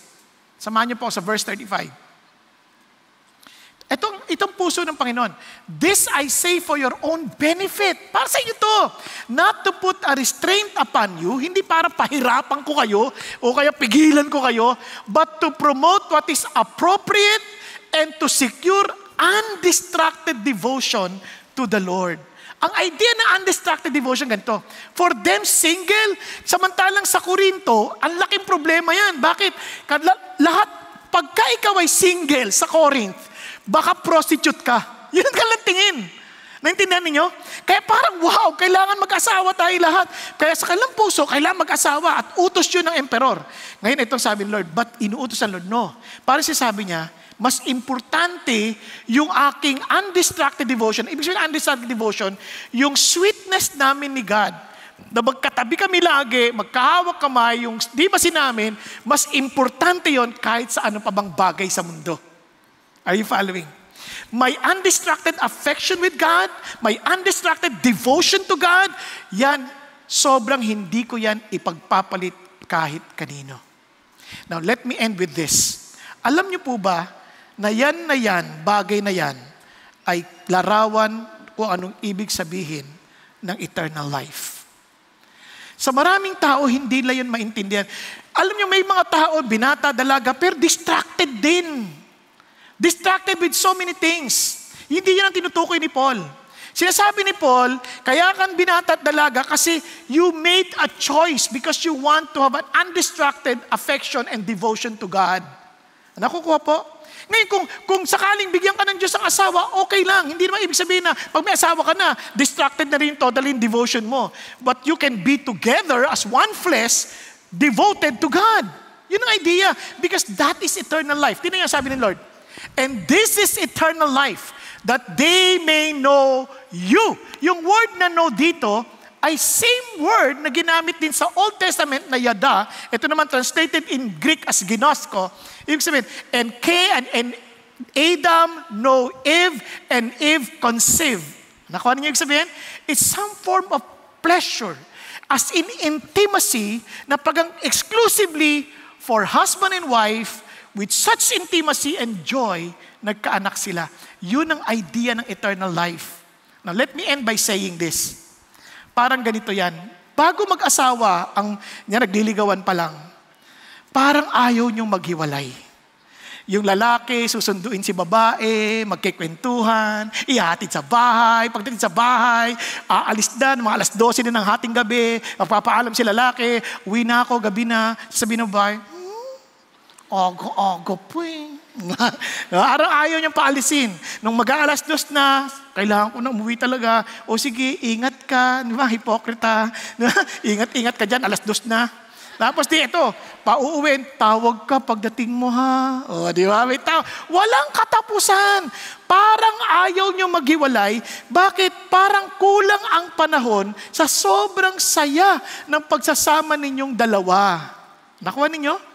S1: Samahan niyo po sa verse 35. Itong, itong puso ng Panginoon, This I say for your own benefit. Para sa inyo to. Not to put a restraint upon you, hindi para pahirapan ko kayo o kaya pigilan ko kayo, but to promote what is appropriate and to secure undistracted devotion to the Lord. Ang idea ng undistracted devotion ganito. For them single, samantalang sa Korinto, ang laking problema yan. Bakit? Lahat, pagka ikaw ay single sa Corinth, baka prostitute ka. Yun ka lang tingin. Naintindihan ninyo? Kaya parang wow, kailangan mag-asawa tayo lahat. Kaya sa kanilang puso, kailangan mag-asawa at utos yun ng emperor. Ngayon itong sabi ng Lord, but inuutos ng Lord? No. Parang sabi niya, mas importante yung aking undistracted devotion. Ibig sabihin undistracted devotion, yung sweetness namin ni God. Na magkatabi kami lagi, magkahawak kamay, yung di ba sinamin, mas importante yon kahit sa ano pa bang bagay sa mundo. Are you following? My undistracted affection with God, my undistracted devotion to God, yan, sobrang hindi ko yan ipagpapalit kahit kanino. Now, let me end with this. Alam niyo po ba na yan na yan, bagay na yan, ay larawan o anong ibig sabihin ng eternal life. Sa maraming tao, hindi nila yan maintindihan. Alam niyo, may mga tao, binata, dalaga, pero distracted din Distracted with so many things. Hindi yan ang tinutukoy ni Paul. Sinasabi ni Paul, kaya kang binata at dalaga kasi you made a choice because you want to have an undistracted affection and devotion to God. Nakukuha po? Ngayon, kung, kung sakaling bigyan ka ng Diyos ang asawa, okay lang. Hindi naman ibig sabihin na pag may asawa ka na, distracted na rin totally in devotion mo. But you can be together as one flesh, devoted to God. Yun ang idea because that is eternal life. Tinan yung sabi ni Lord. And this is eternal life, that they may know you. Yung word na know dito, ay same word na ginamit din sa Old Testament na yada. Ito naman translated in Greek as ginosko. Ibig sabihin, and K and, and Adam know Eve and Eve conceive. Nakuha niyo ibig sabihin? It's some form of pleasure. As in intimacy na pagang exclusively for husband and wife with such intimacy and joy, nagkaanak sila. Yun ang idea ng eternal life. Now, let me end by saying this. Parang ganito yan. Bago mag-asawa, ang niya nagliligawan pa lang, parang ayaw niyong maghiwalay. Yung lalaki, susunduin si babae, magkikwentuhan, ihatid sa bahay, pagdating sa bahay, aalis na, mga alas 12 na ng hating gabi, magpapaalam si lalaki, uwi na ako, gabi na, sabi ng bahay, Ogo-ogo po eh. Araw ayaw niyang paalisin. Nung mag-aalas dos na, kailangan ko na umuwi talaga. O sige, ingat ka. Di ba? Hipokrita. Ingat-ingat ka dyan. Alas dos na. Tapos di ito, pauuwin, tawag ka pagdating mo ha. O, di ba? May tawag. Walang katapusan. Parang ayaw nyo maghiwalay. Bakit? Parang kulang ang panahon sa sobrang saya ng pagsasama ninyong dalawa. Nakuha ninyo?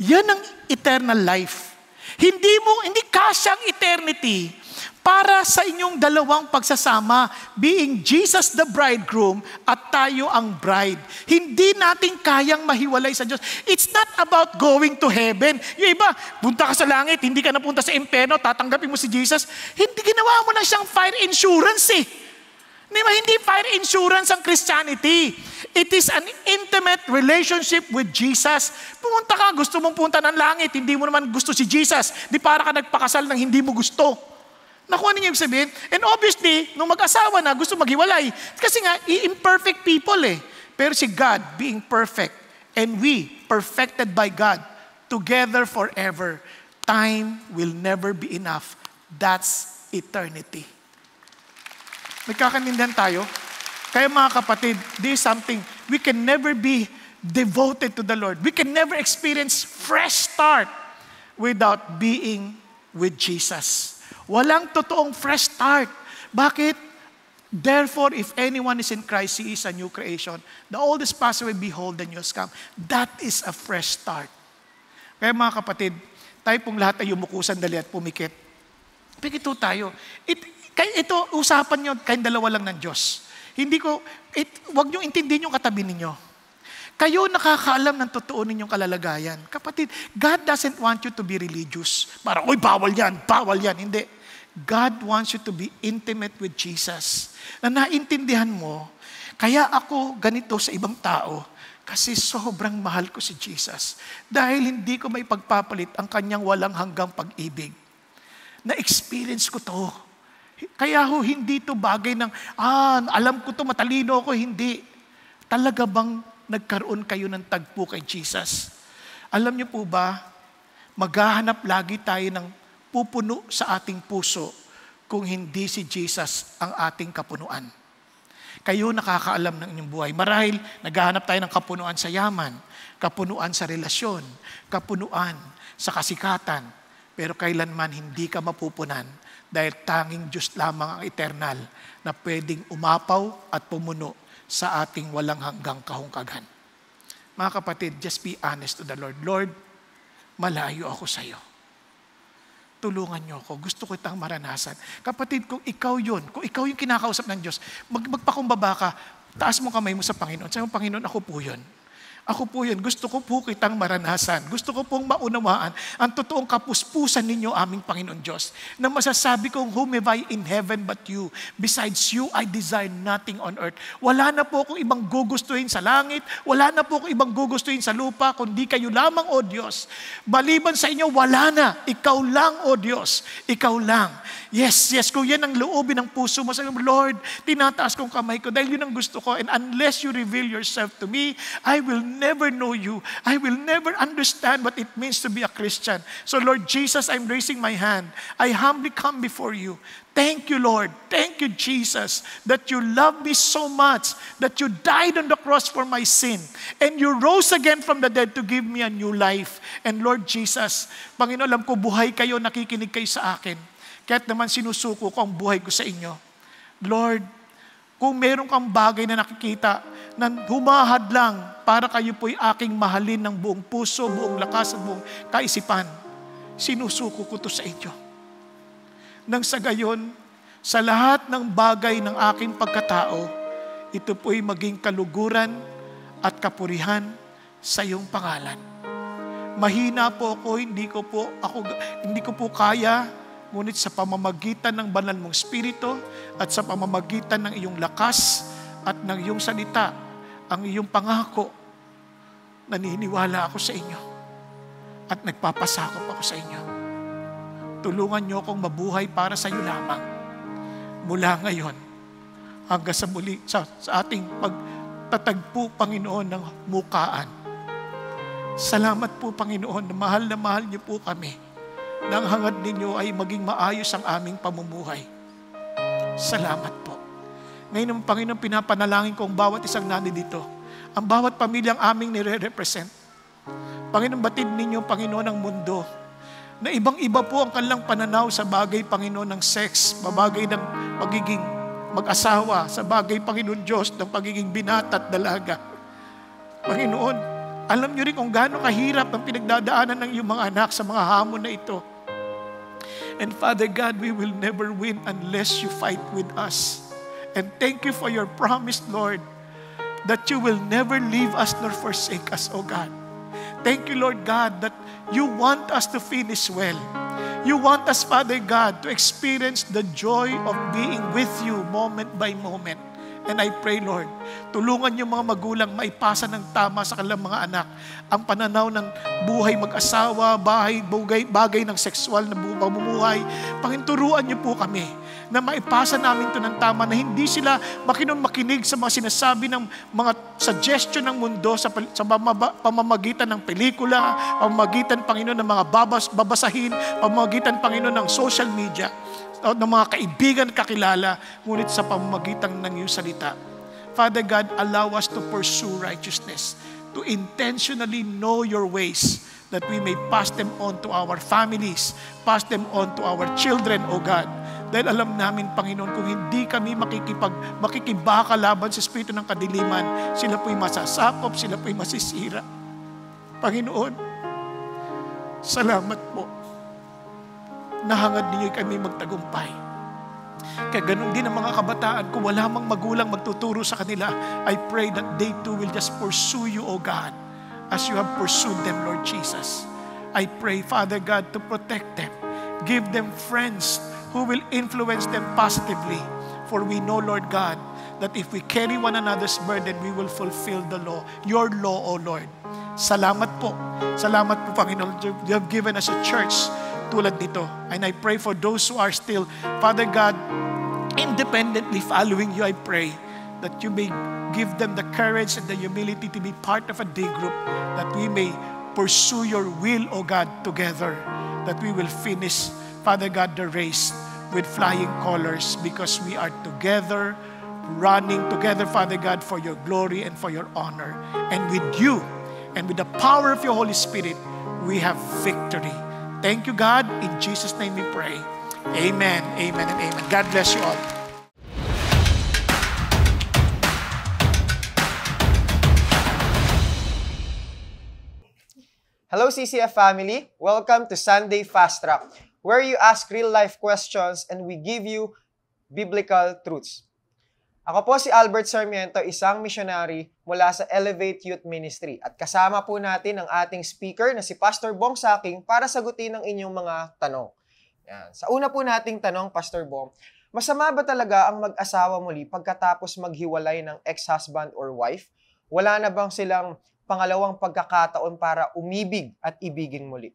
S1: Yan ang eternal life. Hindi mo, hindi kasya ang eternity para sa inyong dalawang pagsasama, being Jesus the bridegroom at tayo ang bride. Hindi natin kayang mahiwalay sa Diyos. It's not about going to heaven. Yung iba, punta ka sa langit, hindi ka napunta sa impyerno, tatanggapin mo si Jesus. Hindi ginawa mo na siyang fire insurance eh. Di ba? Hindi fire insurance ang Christianity. It is an intimate relationship with Jesus. Pumunta ka, gusto mong punta ng langit, hindi mo naman gusto si Jesus. Di para ka nagpakasal ng hindi mo gusto. Nakuha ninyo yung sabihin? And obviously, nung mag-asawa na, gusto maghiwalay. Kasi nga, imperfect people eh. Pero si God, being perfect, and we, perfected by God, together forever, time will never be enough. That's eternity. Nagkakanindan tayo? Kaya mga kapatid, this is something we can never be devoted to the Lord. We can never experience fresh start without being with Jesus. Walang totoong fresh start. Bakit? Therefore, if anyone is in Christ, he is a new creation. The old is passed away, behold, the new has come. That is a fresh start. Kaya mga kapatid, tayo pong lahat ay umukusan dali at pumikit. Pikito tayo. It kaya ito, usapan nyo, kayong dalawa lang ng Diyos. Hindi ko, it, wag nyo intindihin yung katabi ninyo. Kayo nakakaalam ng totoo ninyong kalalagayan. Kapatid, God doesn't want you to be religious. Para, uy, bawal yan, bawal yan. Hindi. God wants you to be intimate with Jesus. Na naintindihan mo, kaya ako ganito sa ibang tao kasi sobrang mahal ko si Jesus. Dahil hindi ko may pagpapalit ang kanyang walang hanggang pag-ibig. Na-experience ko to. Kaya ho, hindi to bagay ng, ah, alam ko to, matalino ako, hindi. Talaga bang nagkaroon kayo ng tagpo kay Jesus? Alam niyo po ba, maghahanap lagi tayo ng pupuno sa ating puso kung hindi si Jesus ang ating kapunuan. Kayo nakakaalam ng inyong buhay. Marahil naghahanap tayo ng kapunuan sa yaman, kapunuan sa relasyon, kapunuan sa kasikatan. Pero kailanman hindi ka mapupunan dahil tanging Diyos lamang ang eternal na pwedeng umapaw at pumuno sa ating walang hanggang kahungkagan. Mga kapatid, just be honest to the Lord. Lord, malayo ako sa iyo. Tulungan niyo ako. Gusto ko itang maranasan. Kapatid, kung ikaw yon, kung ikaw yung kinakausap ng Diyos, mag magpakumbaba ka, taas mo kamay mo sa Panginoon. Sabi mo, Panginoon, ako po yun. Ako po yun, gusto ko po kitang maranasan. Gusto ko pong maunawaan ang totoong kapuspusan ninyo aming Panginoon Diyos na masasabi kong, Whom have I in heaven but you? Besides you, I desire nothing on earth. Wala na po akong ibang gugustuhin sa langit. Wala na po akong ibang gugustuhin sa lupa, kundi kayo lamang, O Diyos. Baliban sa inyo, wala na. Ikaw lang, O Diyos. Ikaw lang. Yes, yes, kung yan ang loobin ng puso mo, sabi mo, Lord, tinataas kong kamay ko dahil yun ang gusto ko. And unless you reveal yourself to me, I will never know you. I will never understand what it means to be a Christian. So, Lord Jesus, I'm raising my hand. I humbly come before you. Thank you, Lord. Thank you, Jesus, that you love me so much, that you died on the cross for my sin, and you rose again from the dead to give me a new life. And Lord Jesus, Panginoon, alam ko, buhay kayo, nakikinig kayo sa akin. Kahit naman sinusuko ko ang buhay ko sa inyo. Lord, kung meron kang bagay na nakikita na humahad lang para kayo po'y aking mahalin ng buong puso, buong lakas, at buong kaisipan, sinusuko ko to sa inyo. Nang sa gayon, sa lahat ng bagay ng aking pagkatao, ito po'y maging kaluguran at kapurihan sa iyong pangalan. Mahina po ako, hindi ko po, ako, hindi ko po kaya Ngunit sa pamamagitan ng banal mong espiritu at sa pamamagitan ng iyong lakas at ng iyong salita, ang iyong pangako, naniniwala ako sa inyo at nagpapasakop ako sa inyo. Tulungan niyo akong mabuhay para sa iyo lamang mula ngayon hanggang sa muli sa, sa ating pagtatagpo, Panginoon, ng mukaan. Salamat po, Panginoon, na mahal na mahal niyo po kami nang hangad ninyo ay maging maayos ang aming pamumuhay. Salamat po. Ngayon ang Panginoon, pinapanalangin ko ang bawat isang nani dito. Ang bawat pamilyang aming nire-represent. Panginoon, batid ninyo, Panginoon, ng mundo na ibang-iba po ang kanilang pananaw sa bagay, Panginoon, ng sex, babagay ng pagiging mag-asawa, sa bagay, Panginoon Diyos, ng pagiging binata at dalaga. Panginoon, alam niyo rin kung gaano kahirap ang pinagdadaanan ng iyong mga anak sa mga hamon na ito. And Father God, we will never win unless you fight with us. And thank you for your promise, Lord, that you will never leave us nor forsake us, O God. Thank you, Lord God, that you want us to finish well. You want us, Father God, to experience the joy of being with you moment by moment. And I pray, Lord, tulungan yung mga magulang maipasa ng tama sa kanilang mga anak ang pananaw ng buhay mag-asawa, bahay, bagay, bagay ng sexual na pamumuhay. Panginturuan niyo po kami na maipasa namin ito ng tama na hindi sila makinon makinig sa mga sinasabi ng mga suggestion ng mundo sa, sa pamamagitan ng pelikula, pamamagitan, Panginoon, ng mga babas, babasahin, pamamagitan, Panginoon, ng social media o ng mga kaibigan at kakilala, ngunit sa pamamagitan ng iyong salita. Father God, allow us to pursue righteousness, to intentionally know your ways, that we may pass them on to our families, pass them on to our children, O God. Dahil alam namin, Panginoon, kung hindi kami makikipag, makikibaka laban sa espiritu ng kadiliman, sila po'y masasakop, sila po'y masisira. Panginoon, salamat po nahangad ninyo kami magtagumpay. Kaya ganun din ang mga kabataan, kung wala mang magulang magtuturo sa kanila, I pray that they too will just pursue you, O God, as you have pursued them, Lord Jesus. I pray, Father God, to protect them. Give them friends who will influence them positively. For we know, Lord God, that if we carry one another's burden, we will fulfill the law, your law, O Lord. Salamat po. Salamat po, Panginoon. You have given us a church nito. And I pray for those who are still, Father God, independently following you, I pray that you may give them the courage and the humility to be part of a day group, that we may pursue your will, O God, together, that we will finish, Father God, the race with flying colors because we are together, running together, Father God, for your glory and for your honor. And with you and with the power of your Holy Spirit, we have victory. Thank you, God. In Jesus' name we pray. Amen, amen, and amen. God bless you all.
S3: Hello, CCF family. Welcome to Sunday Fast Track, where you ask real life questions and we give you biblical truths. Ako po si Albert Sarmiento, isang missionary mula sa Elevate Youth Ministry. At kasama po natin ang ating speaker na si Pastor Bong Saking para sagutin ang inyong mga tanong. Yan. Sa una po nating tanong, Pastor Bong, masama ba talaga ang mag-asawa muli pagkatapos maghiwalay ng ex-husband or wife? Wala na bang silang pangalawang pagkakataon para
S1: umibig at ibigin muli?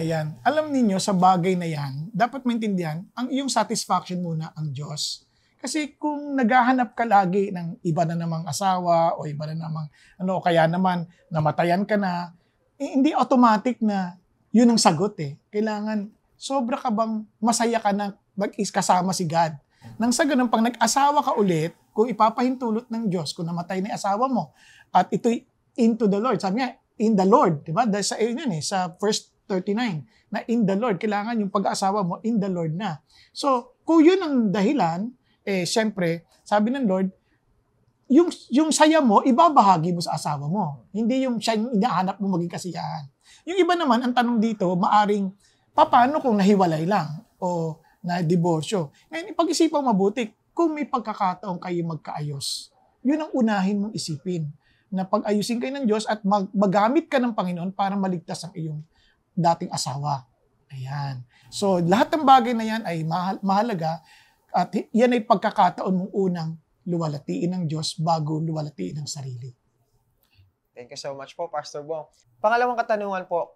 S1: Ayan. Alam ninyo, sa bagay na yan, dapat maintindihan, ang iyong satisfaction muna ang Diyos kasi kung naghahanap ka lagi ng iba na namang asawa o iba na namang ano, kaya naman namatayan ka na, eh, hindi automatic na yun ang sagot eh. Kailangan, sobra ka bang masaya ka na mag-kasama si God? Nang sa ganun, pang nag-asawa ka ulit, kung ipapahintulot ng Diyos, kung namatay na asawa mo, at ito'y into the Lord. Sabi niya, in the Lord, di ba? Dahil sa, yun yun eh, sa first 39, na in the Lord, kailangan yung pag-asawa mo, in the Lord na. So, kung yun ang dahilan, eh, syempre, sabi ng Lord, yung, yung saya mo, ibabahagi mo sa asawa mo. Hindi yung siya yung inahanap mo maging kasiyahan. Yung iba naman, ang tanong dito, maaring, paano kung nahiwalay lang o na diborsyo? Ngayon, ipag-isipan mabuti, kung may pagkakataon kayo magkaayos, yun ang unahin mong isipin na pag-ayusin kayo ng Diyos at mag- magamit ka ng Panginoon para maligtas ang iyong dating asawa. Ayan. So, lahat ng bagay na yan ay mahal- mahalaga at yan ay pagkakataon mong unang luwalatiin ng Diyos bago luwalatiin ng sarili.
S3: Thank you so much po, Pastor Bong. Pangalawang katanungan po,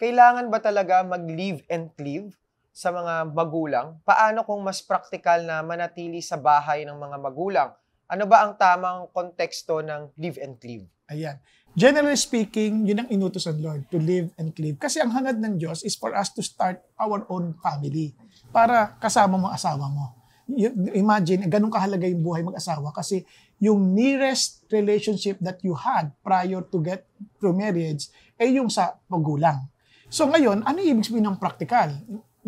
S3: kailangan ba talaga mag-live and cleave sa mga magulang? Paano kung mas praktikal na manatili sa bahay ng mga magulang? Ano ba ang tamang konteksto ng live and cleave?
S1: Ayan. Generally speaking, yun ang inutos ng Lord, to live and cleave. Kasi ang hangad ng Diyos is for us to start our own family para kasama mo ang asawa mo imagine, ganun kahalaga yung buhay mag-asawa kasi yung nearest relationship that you had prior to get to marriage ay yung sa magulang. So ngayon, ano ibig sabihin ng practical?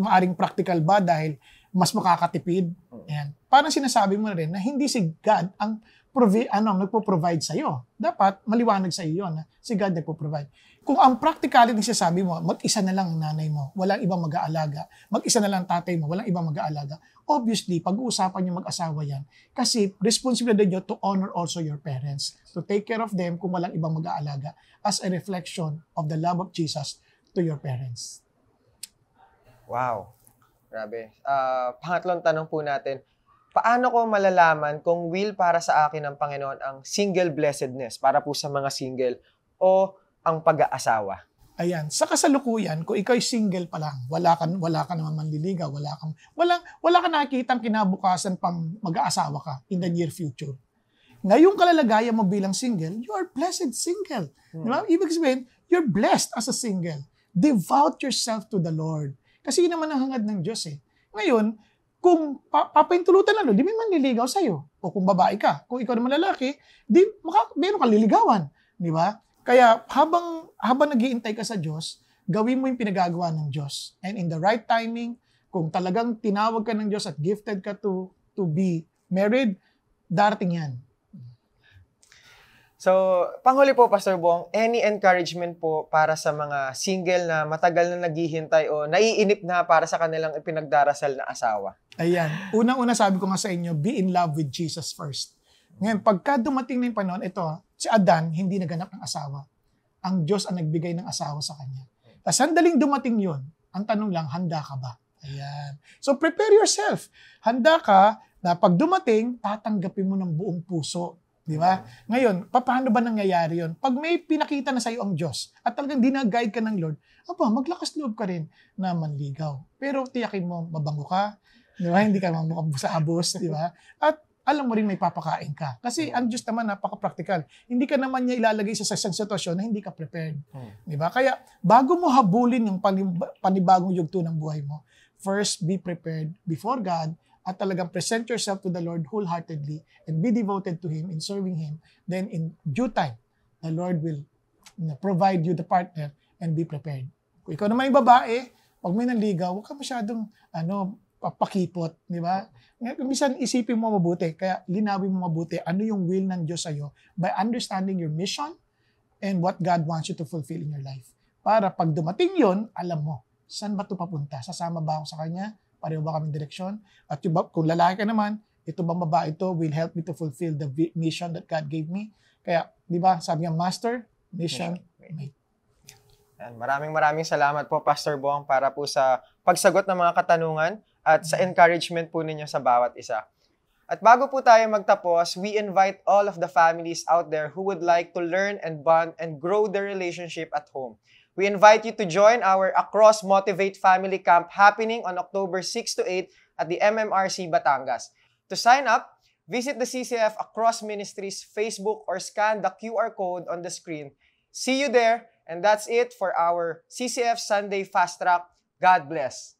S1: Maaring practical ba dahil mas makakatipid? Mm. Ayan. Parang sinasabi mo na rin na hindi si God ang provi- ano, nagpo-provide sa'yo. Dapat maliwanag sa iyo na si God nagpo-provide. Kung ang practicality ng sinasabi mo, mag-isa na lang nanay mo, walang ibang mag-aalaga, mag-isa na lang tatay mo, walang ibang mag-aalaga, obviously, pag-uusapan niyo mag-asawa yan. Kasi responsibilidad niyo to honor also your parents, to take care of them kung walang ibang mag-aalaga as a reflection of the love of Jesus to your parents.
S3: Wow. Grabe. Uh, pangatlong tanong po natin, paano ko malalaman kung will para sa akin ng Panginoon ang single blessedness para po sa mga single o ang pag-aasawa?
S1: Ayan, sa kasalukuyan, kung ikaw ay single pa lang, wala ka, wala ka naman manliligaw, wala kang, wala, wala ka nakikita ang kinabukasan pang mag-aasawa ka in the near future. Ngayong kalalagayan mo bilang single, you are blessed single. Hmm. Diba? Ibig sabihin, you're blessed as a single. Devout yourself to the Lord. Kasi yun naman ang hangad ng Diyos eh. Ngayon, kung pa- papintulutan lang, di may manliligaw sa'yo. O kung babae ka, kung ikaw naman lalaki, di maka- meron kang liligawan. Di ba? Kaya habang, habang naghihintay ka sa Diyos, gawin mo yung pinagagawa ng Diyos. And in the right timing, kung talagang tinawag ka ng Diyos at gifted ka to, to be married, darating yan.
S3: So, panghuli po, Pastor Bong, any encouragement po para sa mga single na matagal na naghihintay o naiinip na para sa kanilang ipinagdarasal na asawa?
S1: Ayan. Unang-una sabi ko nga sa inyo, be in love with Jesus first. Ngayon, pagka dumating na yung panahon, ito, Si Adan, hindi naganap ng asawa. Ang Diyos ang nagbigay ng asawa sa kanya. Tapos sandaling dumating yon, ang tanong lang, handa ka ba? Ayan. So prepare yourself. Handa ka na pag dumating, tatanggapin mo ng buong puso. Di ba? Ngayon, paano ba nangyayari yon? Pag may pinakita na sa iyo ang Diyos at talagang dinag-guide ka ng Lord, aba, maglakas loob ka rin na manligaw. Pero tiyakin mo, mabango ka, di ba? Hindi ka mamukhang sa abos, di ba? At alam mo rin may papakain ka. Kasi hmm. ang Diyos naman napaka-practical. Hindi ka naman niya ilalagay sa isang sitwasyon na hindi ka prepared. Hmm. Di ba? Kaya bago mo habulin yung panibagong yugto ng buhay mo, first be prepared before God at talagang present yourself to the Lord wholeheartedly and be devoted to Him in serving Him, then in due time, the Lord will provide you the partner and be prepared. Kung ikaw naman yung babae, pag may nanligaw, huwag ka masyadong ano, papakipot, di ba? Minsan isipin mo mabuti, kaya linawin mo mabuti ano yung will ng Diyos sa iyo by understanding your mission and what God wants you to fulfill in your life. Para pag dumating yon alam mo, saan ba ito papunta? Sasama ba ako sa Kanya? Pareho ba kaming direksyon? At yung, kung lalaki ka naman, ito bang babae ito will help me to fulfill the mission that God gave me? Kaya, di ba, sabi niya, Master, mission, mate.
S3: Maraming maraming salamat po, Pastor Bong, para po sa pagsagot ng mga katanungan at sa encouragement po ninyo sa bawat isa. At bago po tayo magtapos, we invite all of the families out there who would like to learn and bond and grow their relationship at home. We invite you to join our Across Motivate Family Camp happening on October 6 to 8 at the MMRC Batangas. To sign up, visit the CCF Across Ministries Facebook or scan the QR code on the screen. See you there, and that's it for our CCF Sunday Fast Track. God bless.